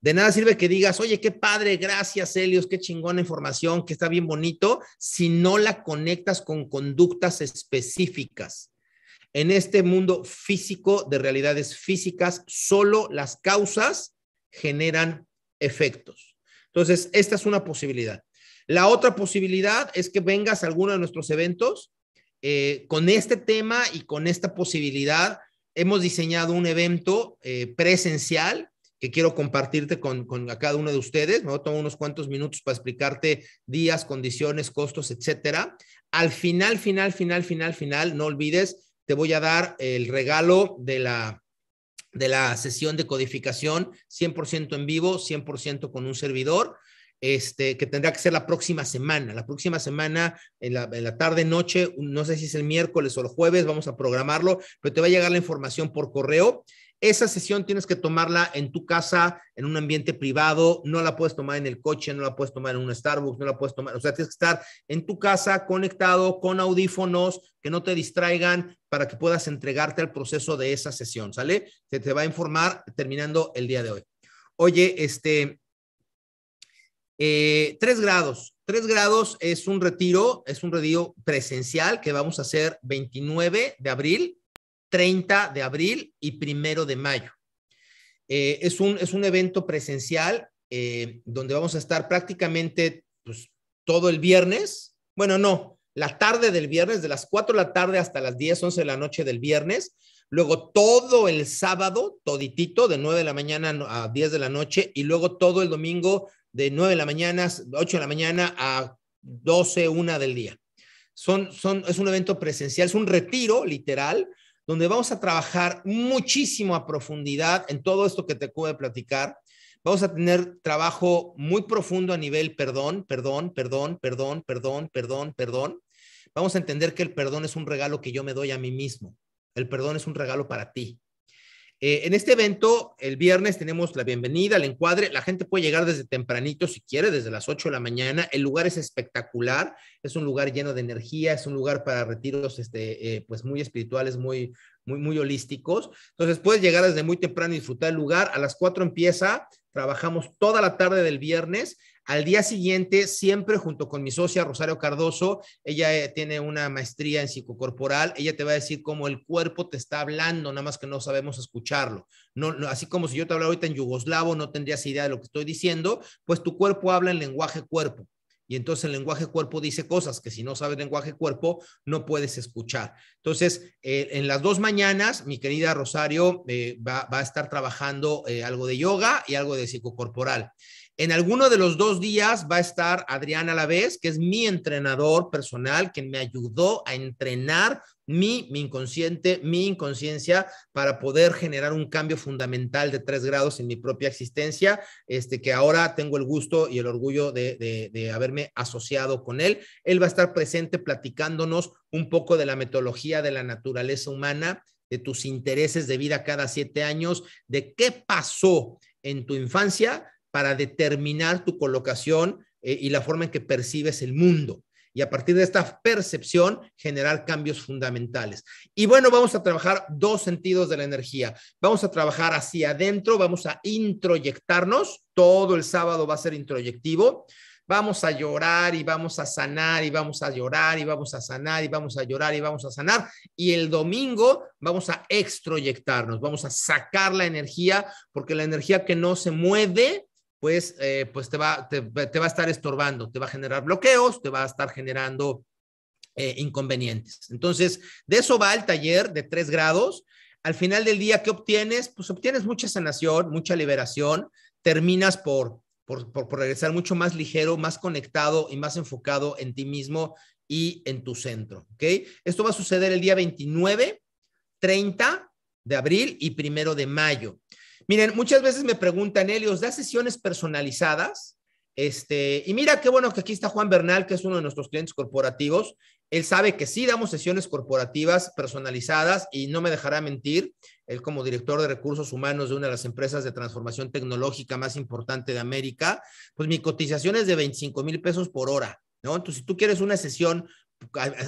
De nada sirve que digas, oye, qué padre, gracias, Helios, qué chingona información, que está bien bonito, si no la conectas con conductas específicas. En este mundo físico de realidades físicas, solo las causas generan efectos. Entonces, esta es una posibilidad. La otra posibilidad es que vengas a alguno de nuestros eventos eh, con este tema y con esta posibilidad. Hemos diseñado un evento eh, presencial que quiero compartirte con, con a cada uno de ustedes. Me voy a tomar unos cuantos minutos para explicarte días, condiciones, costos, etcétera. Al final, final, final, final, final, no olvides, te voy a dar el regalo de la, de la sesión de codificación 100% en vivo, 100% con un servidor. Este, que tendrá que ser la próxima semana. La próxima semana, en la, en la, tarde, noche, no sé si es el miércoles o el jueves, vamos a programarlo, pero te va a llegar la información por correo. Esa sesión tienes que tomarla en tu casa, en un ambiente privado, no la puedes tomar en el coche, no la puedes tomar en un Starbucks, no la puedes tomar, o sea, tienes que estar en tu casa conectado con audífonos que no te distraigan para que puedas entregarte al proceso de esa sesión, ¿sale? Se te va a informar terminando el día de hoy. Oye, este, eh, tres grados. Tres grados es un retiro, es un retiro presencial que vamos a hacer 29 de abril 30 de abril y primero de mayo. Eh, es, un, es un evento presencial eh, donde vamos a estar prácticamente pues, todo el viernes. Bueno, no, la tarde del viernes, de las 4 de la tarde hasta las 10, 11 de la noche del viernes. Luego todo el sábado, toditito, de 9 de la mañana a 10 de la noche. Y luego todo el domingo, de 9 de la mañana, 8 de la mañana a 12, 1 del día. Son, son, es un evento presencial, es un retiro literal donde vamos a trabajar muchísimo a profundidad en todo esto que te acabo de platicar. Vamos a tener trabajo muy profundo a nivel perdón, perdón, perdón, perdón, perdón, perdón, perdón. Vamos a entender que el perdón es un regalo que yo me doy a mí mismo. El perdón es un regalo para ti. Eh, en este evento, el viernes tenemos la bienvenida, el encuadre. La gente puede llegar desde tempranito si quiere, desde las 8 de la mañana. El lugar es espectacular, es un lugar lleno de energía, es un lugar para retiros este, eh, pues muy espirituales, muy, muy, muy holísticos. Entonces puedes llegar desde muy temprano y disfrutar el lugar. A las 4 empieza, Trabajamos toda la tarde del viernes. Al día siguiente, siempre junto con mi socia Rosario Cardoso, ella eh, tiene una maestría en psicocorporal, ella te va a decir cómo el cuerpo te está hablando, nada más que no sabemos escucharlo. No, así como si yo te hablara ahorita en yugoslavo, no tendrías idea de lo que estoy diciendo, pues tu cuerpo habla en lenguaje cuerpo y entonces el lenguaje cuerpo dice cosas que si no sabes lenguaje cuerpo no puedes escuchar. Entonces, eh, en las dos mañanas, mi querida Rosario eh, va, a estar trabajando eh, algo de yoga y algo de psicocorporal. En alguno de los dos días va a estar Adriana vez, que es mi entrenador personal, que me ayudó a entrenar mi, inconsciente, mi inconsciencia, para poder generar un cambio fundamental de tres grados en mi propia existencia, este, que ahora tengo el gusto y el orgullo de, haberme asociado con él. Él va a estar presente platicándonos un poco de la metodología de la naturaleza humana, de tus intereses de vida cada siete años, de qué pasó en tu infancia para determinar tu colocación eh, y la forma en que percibes el mundo y a partir de esta percepción generar cambios fundamentales. Y bueno, vamos a trabajar dos sentidos de la energía. Vamos a trabajar hacia adentro, vamos a introyectarnos, todo el sábado va a ser introyectivo vamos a llorar y vamos a sanar y vamos a llorar y vamos a sanar y vamos a llorar y vamos a sanar. Y el domingo vamos a extroyectarnos, vamos a sacar la energía, porque la energía que no se mueve pues, eh, pues te, va, te, va a estar estorbando, te va a generar bloqueos, te va a estar generando eh, inconvenientes. Entonces, de eso va el taller de tres grados. Al final del día, ¿qué obtienes? Pues obtienes mucha sanación, mucha liberación, terminas por, por, por, regresar mucho más ligero, más conectado y más enfocado en ti mismo y en tu centro. ¿Okay? Esto va a suceder el día 29, 30 de abril y primero de mayo. Miren, muchas veces me preguntan, Elios, ¿da sesiones personalizadas? Este, y mira qué bueno que aquí está Juan Bernal, que es uno de nuestros clientes corporativos. Él sabe que sí damos sesiones corporativas personalizadas y no me dejará mentir. Él como director de recursos humanos de una de las empresas de transformación tecnológica más importante de América, pues mi cotización es de 25 mil pesos por hora, ¿no? Entonces, si tú quieres una sesión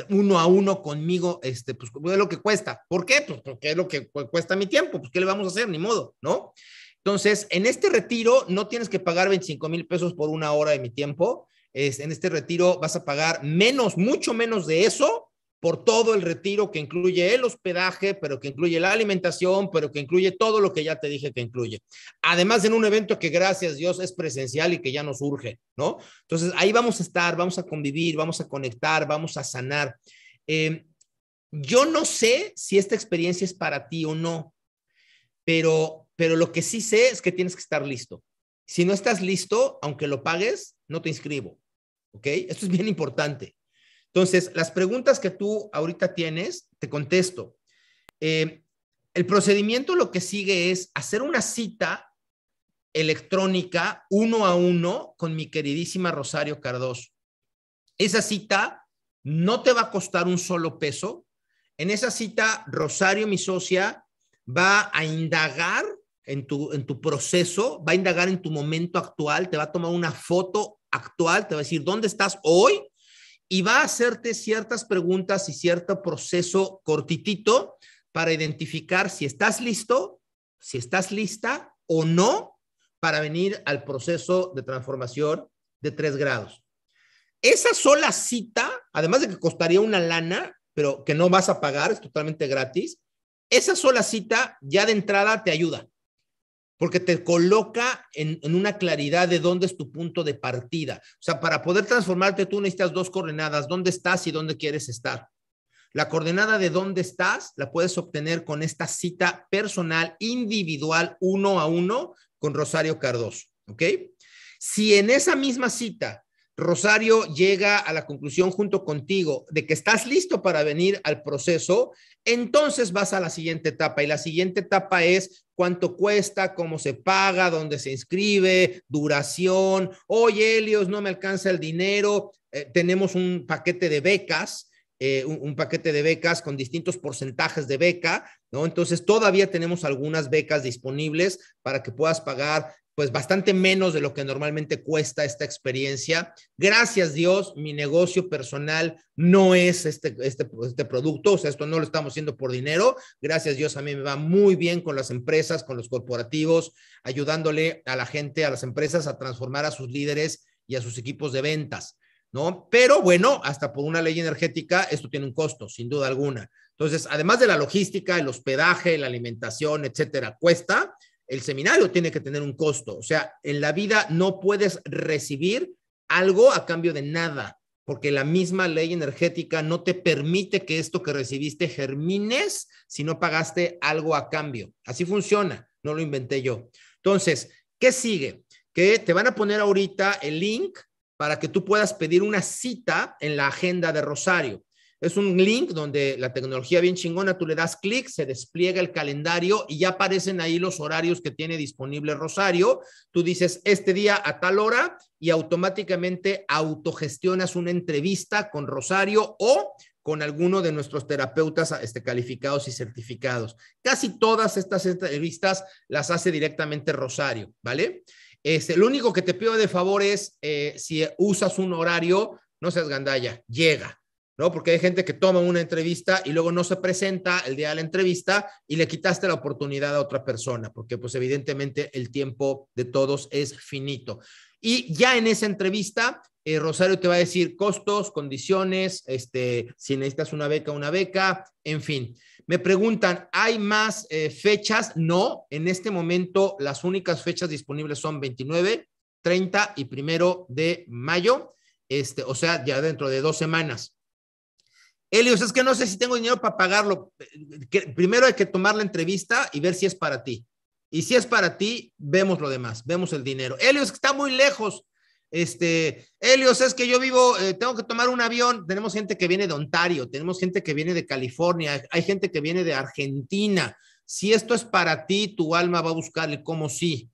uno a uno conmigo, este, pues es lo que cuesta. ¿Por qué? Pues porque es lo que cuesta mi tiempo, pues ¿qué le vamos a hacer? Ni modo, ¿no? Entonces, en este retiro no tienes que pagar 25 mil pesos por una hora de mi tiempo. Es, en este retiro vas a pagar menos, mucho menos de eso por todo el retiro que incluye el hospedaje, pero que incluye la alimentación, pero que incluye todo lo que ya te dije que incluye. Además, en un evento que gracias a Dios es presencial y que ya nos urge, ¿no? Entonces, ahí vamos a estar, vamos a convivir, vamos a conectar, vamos a sanar. Em, yo no sé si esta experiencia es para ti o no, pero, pero lo que sí sé es que tienes que estar listo. Si no estás listo, aunque lo pagues, no te inscribo. ¿Ok? Esto es bien importante. Entonces, las preguntas que tú ahorita tienes, te contesto. Eh, el procedimiento lo que sigue es hacer una cita electrónica uno a uno con mi queridísima Rosario Cardoso. Esa cita no te va a costar un solo peso. En esa cita, Rosario, mi socia, va a indagar en tu, en tu proceso, va a indagar en tu momento actual, te va a tomar una foto actual, te va a decir dónde estás hoy y va a hacerte ciertas preguntas y cierto proceso cortitito para identificar si estás listo, si estás lista o no para venir al proceso de transformación de tres grados. Esa sola cita, además de que costaría una lana, pero que no vas a pagar, es totalmente gratis, esa sola cita ya de entrada te ayuda porque te coloca en, una claridad de dónde es tu punto de partida. O sea, para poder transformarte tú necesitas dos coordenadas, dónde estás y dónde quieres estar. La coordenada de dónde estás la puedes obtener con esta cita personal, individual, uno a uno, con Rosario Cardoso. ¿Ok? Si en esa misma cita Rosario llega a la conclusión junto contigo de que estás listo para venir al proceso, entonces vas a la siguiente etapa y la siguiente etapa es cuánto cuesta, cómo se paga, dónde se inscribe, duración. Oye, Helios, no me alcanza el dinero. Eh, tenemos un paquete de becas. Eh, un, un, paquete de becas con distintos porcentajes de beca, ¿no? Entonces, todavía tenemos algunas becas disponibles para que puedas pagar pues bastante menos de lo que normalmente cuesta esta experiencia. Gracias Dios, mi negocio personal no es este, este, pues, este, producto, o sea, esto no lo estamos haciendo por dinero. Gracias Dios, a mí me va muy bien con las empresas, con los corporativos, ayudándole a la gente, a las empresas a transformar a sus líderes y a sus equipos de ventas, ¿no? Pero bueno, hasta por una ley energética, esto tiene un costo, sin duda alguna. Entonces, además de la logística, el hospedaje, la alimentación, etcétera, cuesta el seminario tiene que tener un costo. O sea, en la vida no puedes recibir algo a cambio de nada, porque la misma ley energética no te permite que esto que recibiste germines si no pagaste algo a cambio. Así funciona, no lo inventé yo. Entonces, ¿qué sigue? Que te van a poner ahorita el link para que tú puedas pedir una cita en la agenda de Rosario. Es un link donde la tecnología bien chingona, tú le das clic, se despliega el calendario y ya aparecen ahí los horarios que tiene disponible Rosario. Tú dices este día a tal hora y automáticamente autogestionas una entrevista con Rosario o con alguno de nuestros terapeutas este, calificados y certificados. Casi todas estas entrevistas las hace directamente Rosario, ¿vale? es este, lo único que te pido de favor es, eh, si usas un horario, no seas gandalla, llega porque hay gente que toma una entrevista y luego no se presenta el día de la entrevista y le quitaste la oportunidad a otra persona, porque pues evidentemente el tiempo de todos es finito. Y ya en esa entrevista, eh, Rosario te va a decir costos, condiciones, este, si necesitas una beca, una beca, en fin. Me preguntan, ¿hay más eh, fechas? No, en este momento las únicas fechas disponibles son 29, 30 y primero de mayo, este, o sea, ya dentro de dos semanas. Helios, es que no sé si tengo dinero para pagarlo. primero hay que tomar la entrevista y ver si es para ti. Y si es para ti, vemos lo demás, vemos el dinero. Helios, que está muy lejos. Este, Helios, es que yo vivo, eh, tengo que tomar un avión. Tenemos gente que viene de Ontario, tenemos gente que viene de California, hay gente que viene de Argentina. Si esto es para ti, tu alma va a buscar el cómo sí.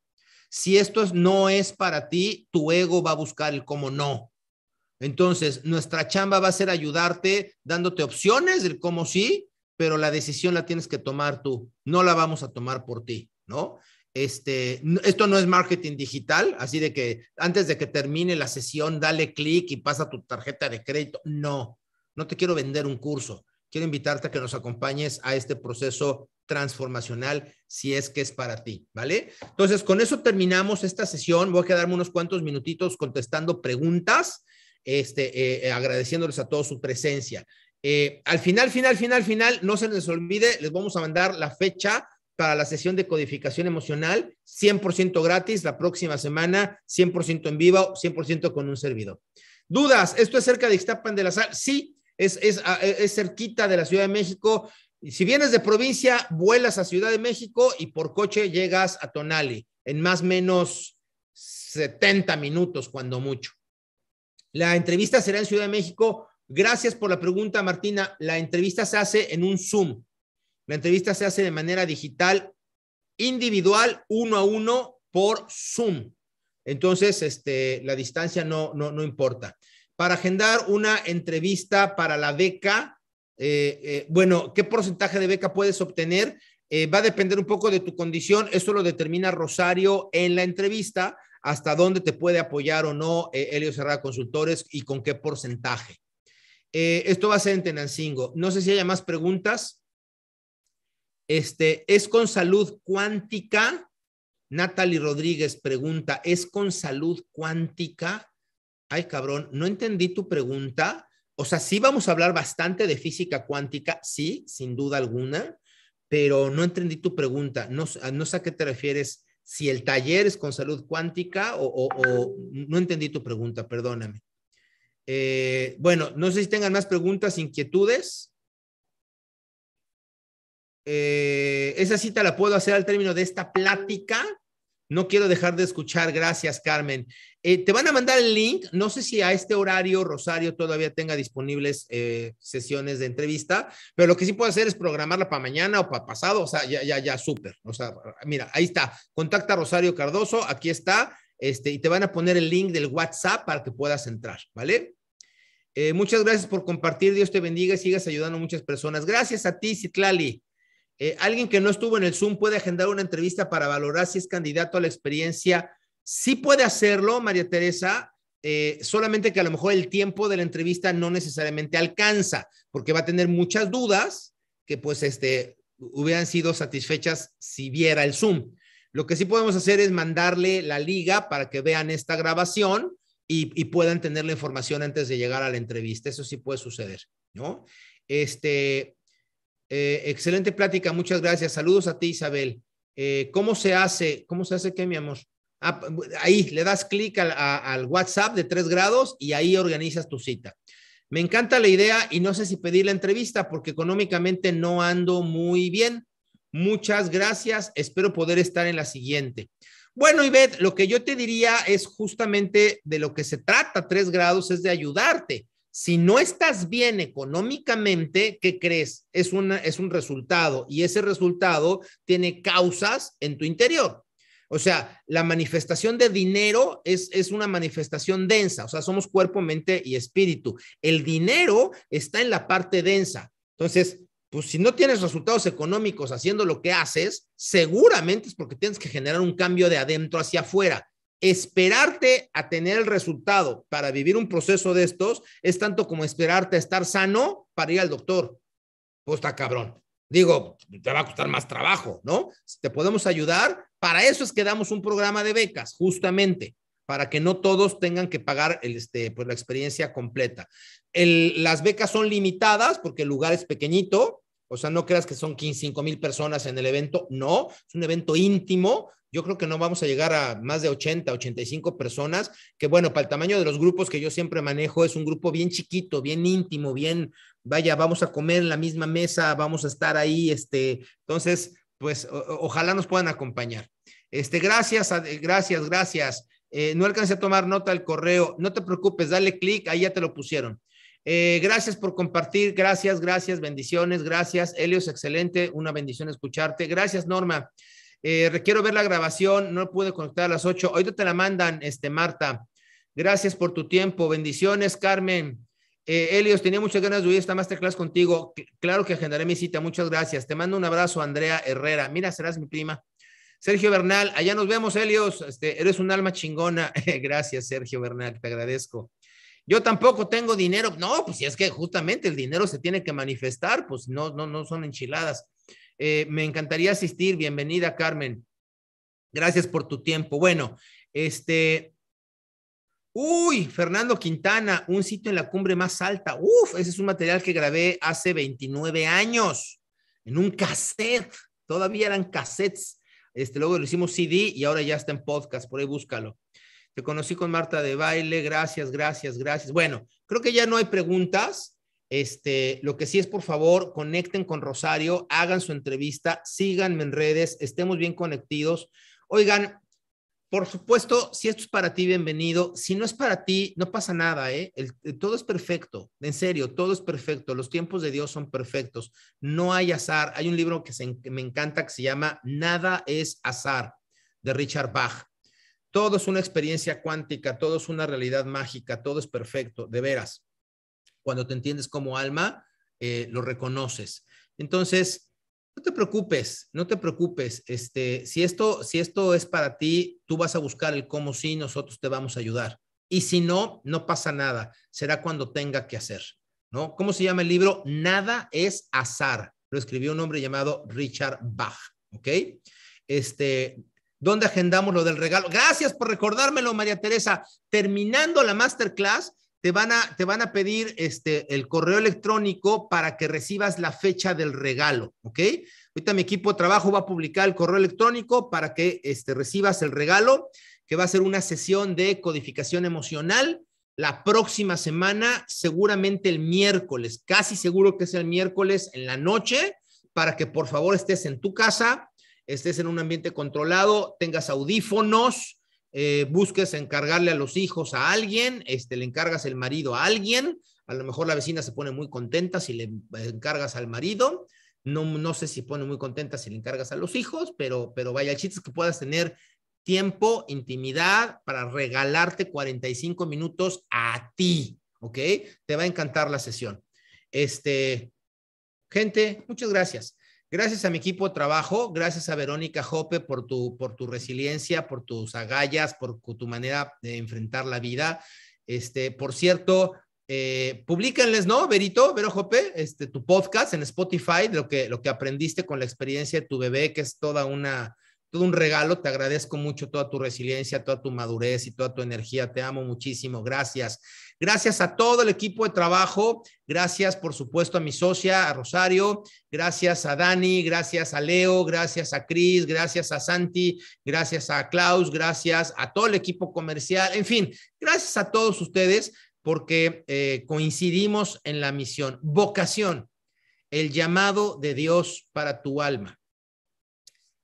Si esto no es para ti, tu ego va a buscar el cómo no. Entonces, nuestra chamba va a ser ayudarte dándote opciones del cómo sí, pero la decisión la tienes que tomar tú, no la vamos a tomar por ti, ¿no? Este, esto no es marketing digital, así de que antes de que termine la sesión, dale clic y pasa tu tarjeta de crédito. No, no te quiero vender un curso. Quiero invitarte a que nos acompañes a este proceso transformacional si es que es para ti, ¿vale? Entonces, con eso terminamos esta sesión. Voy a quedarme unos cuantos minutitos contestando preguntas este, eh, eh, agradeciéndoles a todos su presencia. Eh, al final, final, final, final, no se les olvide, les vamos a mandar la fecha para la sesión de codificación emocional, 100% gratis, la próxima semana, 100% en vivo, 100% con un servidor. Dudas, esto es cerca de Ixtapan de la Sal, sí, es, es, e, es cerquita de la Ciudad de México. Si vienes de provincia, vuelas a Ciudad de México y por coche llegas a Tonali en más o menos 70 minutos, cuando mucho. La entrevista será en Ciudad de México. Gracias por la pregunta, Martina. La entrevista se hace en un Zoom. La entrevista se hace de manera digital, individual, uno a uno, por Zoom. Entonces, este, la distancia no, importa. Para agendar una entrevista para la beca, eh, eh, bueno, ¿qué porcentaje de beca puedes obtener? Eh, va a depender un poco de tu condición, eso lo determina Rosario en la entrevista, hasta dónde te puede apoyar o no eh, Elio Helio Consultores y con qué porcentaje. Eh, esto va a ser en Tenancingo. No sé si haya más preguntas. Este, ¿Es con salud cuántica? Natalie Rodríguez pregunta, ¿es con salud cuántica? Ay, cabrón, no entendí tu pregunta. O sea, sí vamos a hablar bastante de física cuántica, sí, sin duda alguna, pero no entendí tu pregunta. No, no sé a qué te refieres si el taller es con salud cuántica o, no entendí tu pregunta, perdóname. Eh, bueno, no sé si tengan más preguntas, inquietudes. Eh, esa cita la puedo hacer al término de esta plática no quiero dejar de escuchar. Gracias, Carmen. Eh, te van a mandar el link. No sé si a este horario Rosario todavía tenga disponibles eh, sesiones de entrevista, pero lo que sí puedo hacer es programarla para mañana o para pasado. O sea, ya, ya, ya, súper. O sea, mira, ahí está. Contacta a Rosario Cardoso. Aquí está. Este, y te van a poner el link del WhatsApp para que puedas entrar, ¿vale? Eh, muchas gracias por compartir. Dios te bendiga y sigas ayudando a muchas personas. Gracias a ti, Citlali. Eh, alguien que no estuvo en el Zoom puede agendar una entrevista para valorar si es candidato a la experiencia. Sí puede hacerlo, María Teresa, eh, solamente que a lo mejor el tiempo de la entrevista no necesariamente alcanza, porque va a tener muchas dudas que pues este, hubieran sido satisfechas si viera el Zoom. Lo que sí podemos hacer es mandarle la liga para que vean esta grabación y, y puedan tener la información antes de llegar a la entrevista. Eso sí puede suceder, ¿no? Este, eh, excelente plática, muchas gracias. Saludos a ti, Isabel. Eh, ¿Cómo se hace? ¿Cómo se hace qué, mi amor? Ah, ahí le das clic al, WhatsApp de tres grados y ahí organizas tu cita. Me encanta la idea y no sé si pedir la entrevista porque económicamente no ando muy bien. Muchas gracias. Espero poder estar en la siguiente. Bueno, Ivette, lo que yo te diría es justamente de lo que se trata tres grados, es de ayudarte. Si no estás bien económicamente, ¿qué crees? Es, un resultado y ese resultado tiene causas en tu interior. O sea, la manifestación de dinero es, es, una manifestación densa, o sea, somos cuerpo, mente y espíritu. El dinero está en la parte densa. Entonces, pues si no tienes resultados económicos haciendo lo que haces, seguramente es porque tienes que generar un cambio de adentro hacia afuera. Esperarte a tener el resultado para vivir un proceso de estos es tanto como esperarte a estar sano para ir al doctor. Pues está cabrón. Digo, te va a costar más trabajo, ¿no? Si te podemos ayudar, para eso es que damos un programa de becas, justamente, para que no todos tengan que pagar el, este, pues, la experiencia completa. las becas son limitadas porque el lugar es pequeñito, o sea, no creas que son 15, 5 mil personas en el evento, no, es un evento íntimo, yo creo que no vamos a llegar a más de 80, 85 personas, que bueno, para el tamaño de los grupos que yo siempre manejo, es un grupo bien chiquito, bien íntimo, bien, vaya, vamos a comer en la misma mesa, vamos a estar ahí, este, entonces, pues ojalá nos puedan acompañar. Este, gracias, gracias, gracias. Eh, no alcancé a tomar nota del correo, no te preocupes, dale clic, ahí ya te lo pusieron. Eh, gracias por compartir, gracias, gracias, bendiciones, gracias. Helios, excelente, una bendición escucharte. Gracias, Norma. Eh, requiero ver la grabación, no pude conectar a las 8. Ahorita te la mandan, este, Marta. Gracias por tu tiempo. Bendiciones, Carmen. Eh, Elios, tenía muchas ganas de a esta masterclass contigo. claro que agendaré mi cita. Muchas gracias. Te mando un abrazo, Andrea Herrera. Mira, serás mi prima. Sergio Bernal, allá nos vemos, Elios, Este, eres un alma chingona. Gracias, Sergio Bernal, te agradezco. Yo tampoco tengo dinero. No, pues si es que justamente el dinero se tiene que manifestar, pues no, no, no son enchiladas. Eh, me encantaría asistir. Bienvenida, Carmen. Gracias por tu tiempo. Bueno, este. Uy, Fernando Quintana, un sitio en la cumbre más alta. Uf, ese es un material que grabé hace 29 años en un cassette. Todavía eran cassettes. Este, luego lo hicimos CD y ahora ya está en podcast. Por ahí búscalo. Te conocí con Marta de baile. Gracias, gracias, gracias. Bueno, creo que ya no hay preguntas. Este, lo que sí es, por favor, conecten con Rosario, hagan su entrevista, síganme en redes, estemos bien conectados. Oigan, por supuesto, si esto es para ti, bienvenido. Si no es para ti, no pasa nada, ¿eh? ¿eh? todo es perfecto, en serio, todo es perfecto. Los tiempos de Dios son perfectos. No hay azar. Hay un libro que, que me encanta que se llama Nada es azar, de Richard Bach. Todo es una experiencia cuántica, todo es una realidad mágica, todo es perfecto, de veras cuando te entiendes como alma, eh, lo reconoces. Entonces, no te preocupes, no te preocupes. Este, si, esto, si esto es para ti, tú vas a buscar el cómo sí, nosotros te vamos a ayudar. Y si no, no pasa nada. Será cuando tenga que hacer. ¿no? ¿Cómo se llama el libro? Nada es azar. Lo escribió un hombre llamado Richard Bach. ¿Ok? Este, ¿Dónde agendamos lo del regalo? Gracias por recordármelo, María Teresa. Terminando la masterclass, te van a, te van a pedir este, el correo electrónico para que recibas la fecha del regalo, ¿ok? Ahorita mi equipo de trabajo va a publicar el correo electrónico para que este, recibas el regalo, que va a ser una sesión de codificación emocional la próxima semana, seguramente el miércoles, casi seguro que es el miércoles en la noche, para que por favor estés en tu casa, estés en un ambiente controlado, tengas audífonos, eh, busques encargarle a los hijos a alguien, este, le encargas el marido a alguien, a lo mejor la vecina se pone muy contenta si le eh, encargas al marido, no, no sé si pone muy contenta si le encargas a los hijos, pero, pero vaya, el que puedas tener tiempo, intimidad para regalarte 45 minutos a ti, ¿ok? Te va a encantar la sesión. Este, gente, muchas gracias. Gracias a mi equipo de trabajo, gracias a Verónica Jope por tu, por tu resiliencia, por tus agallas, por tu manera de enfrentar la vida. Este, por cierto, eh, ¿no, Verito, Vero Jope, este, tu podcast en Spotify, lo que, lo que aprendiste con la experiencia de tu bebé, que es toda una, todo un regalo. Te agradezco mucho toda tu resiliencia, toda tu madurez y toda tu energía. Te amo muchísimo. Gracias. Gracias a todo el equipo de trabajo. Gracias, por supuesto, a mi socia, a Rosario. Gracias a Dani. Gracias a Leo. Gracias a Cris. Gracias a Santi. Gracias a Klaus. Gracias a todo el equipo comercial. En fin, gracias a todos ustedes porque eh, coincidimos en la misión. Vocación, el llamado de Dios para tu alma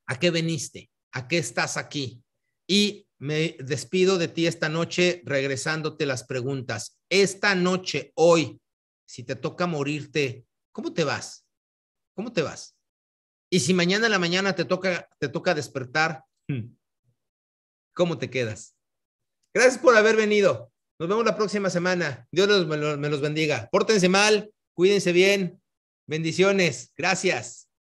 ¿A qué veniste? ¿A qué estás aquí? Y me despido de ti esta noche regresándote las preguntas. Esta noche, hoy, si te toca morirte, ¿cómo te vas? ¿Cómo te vas? Y si mañana en la mañana te toca, te toca despertar, hmm, ¿cómo te quedas? Gracias por haber venido. Nos vemos la próxima semana. Dios me los bendiga. Pórtense mal, cuídense bien. Bendiciones. Gracias.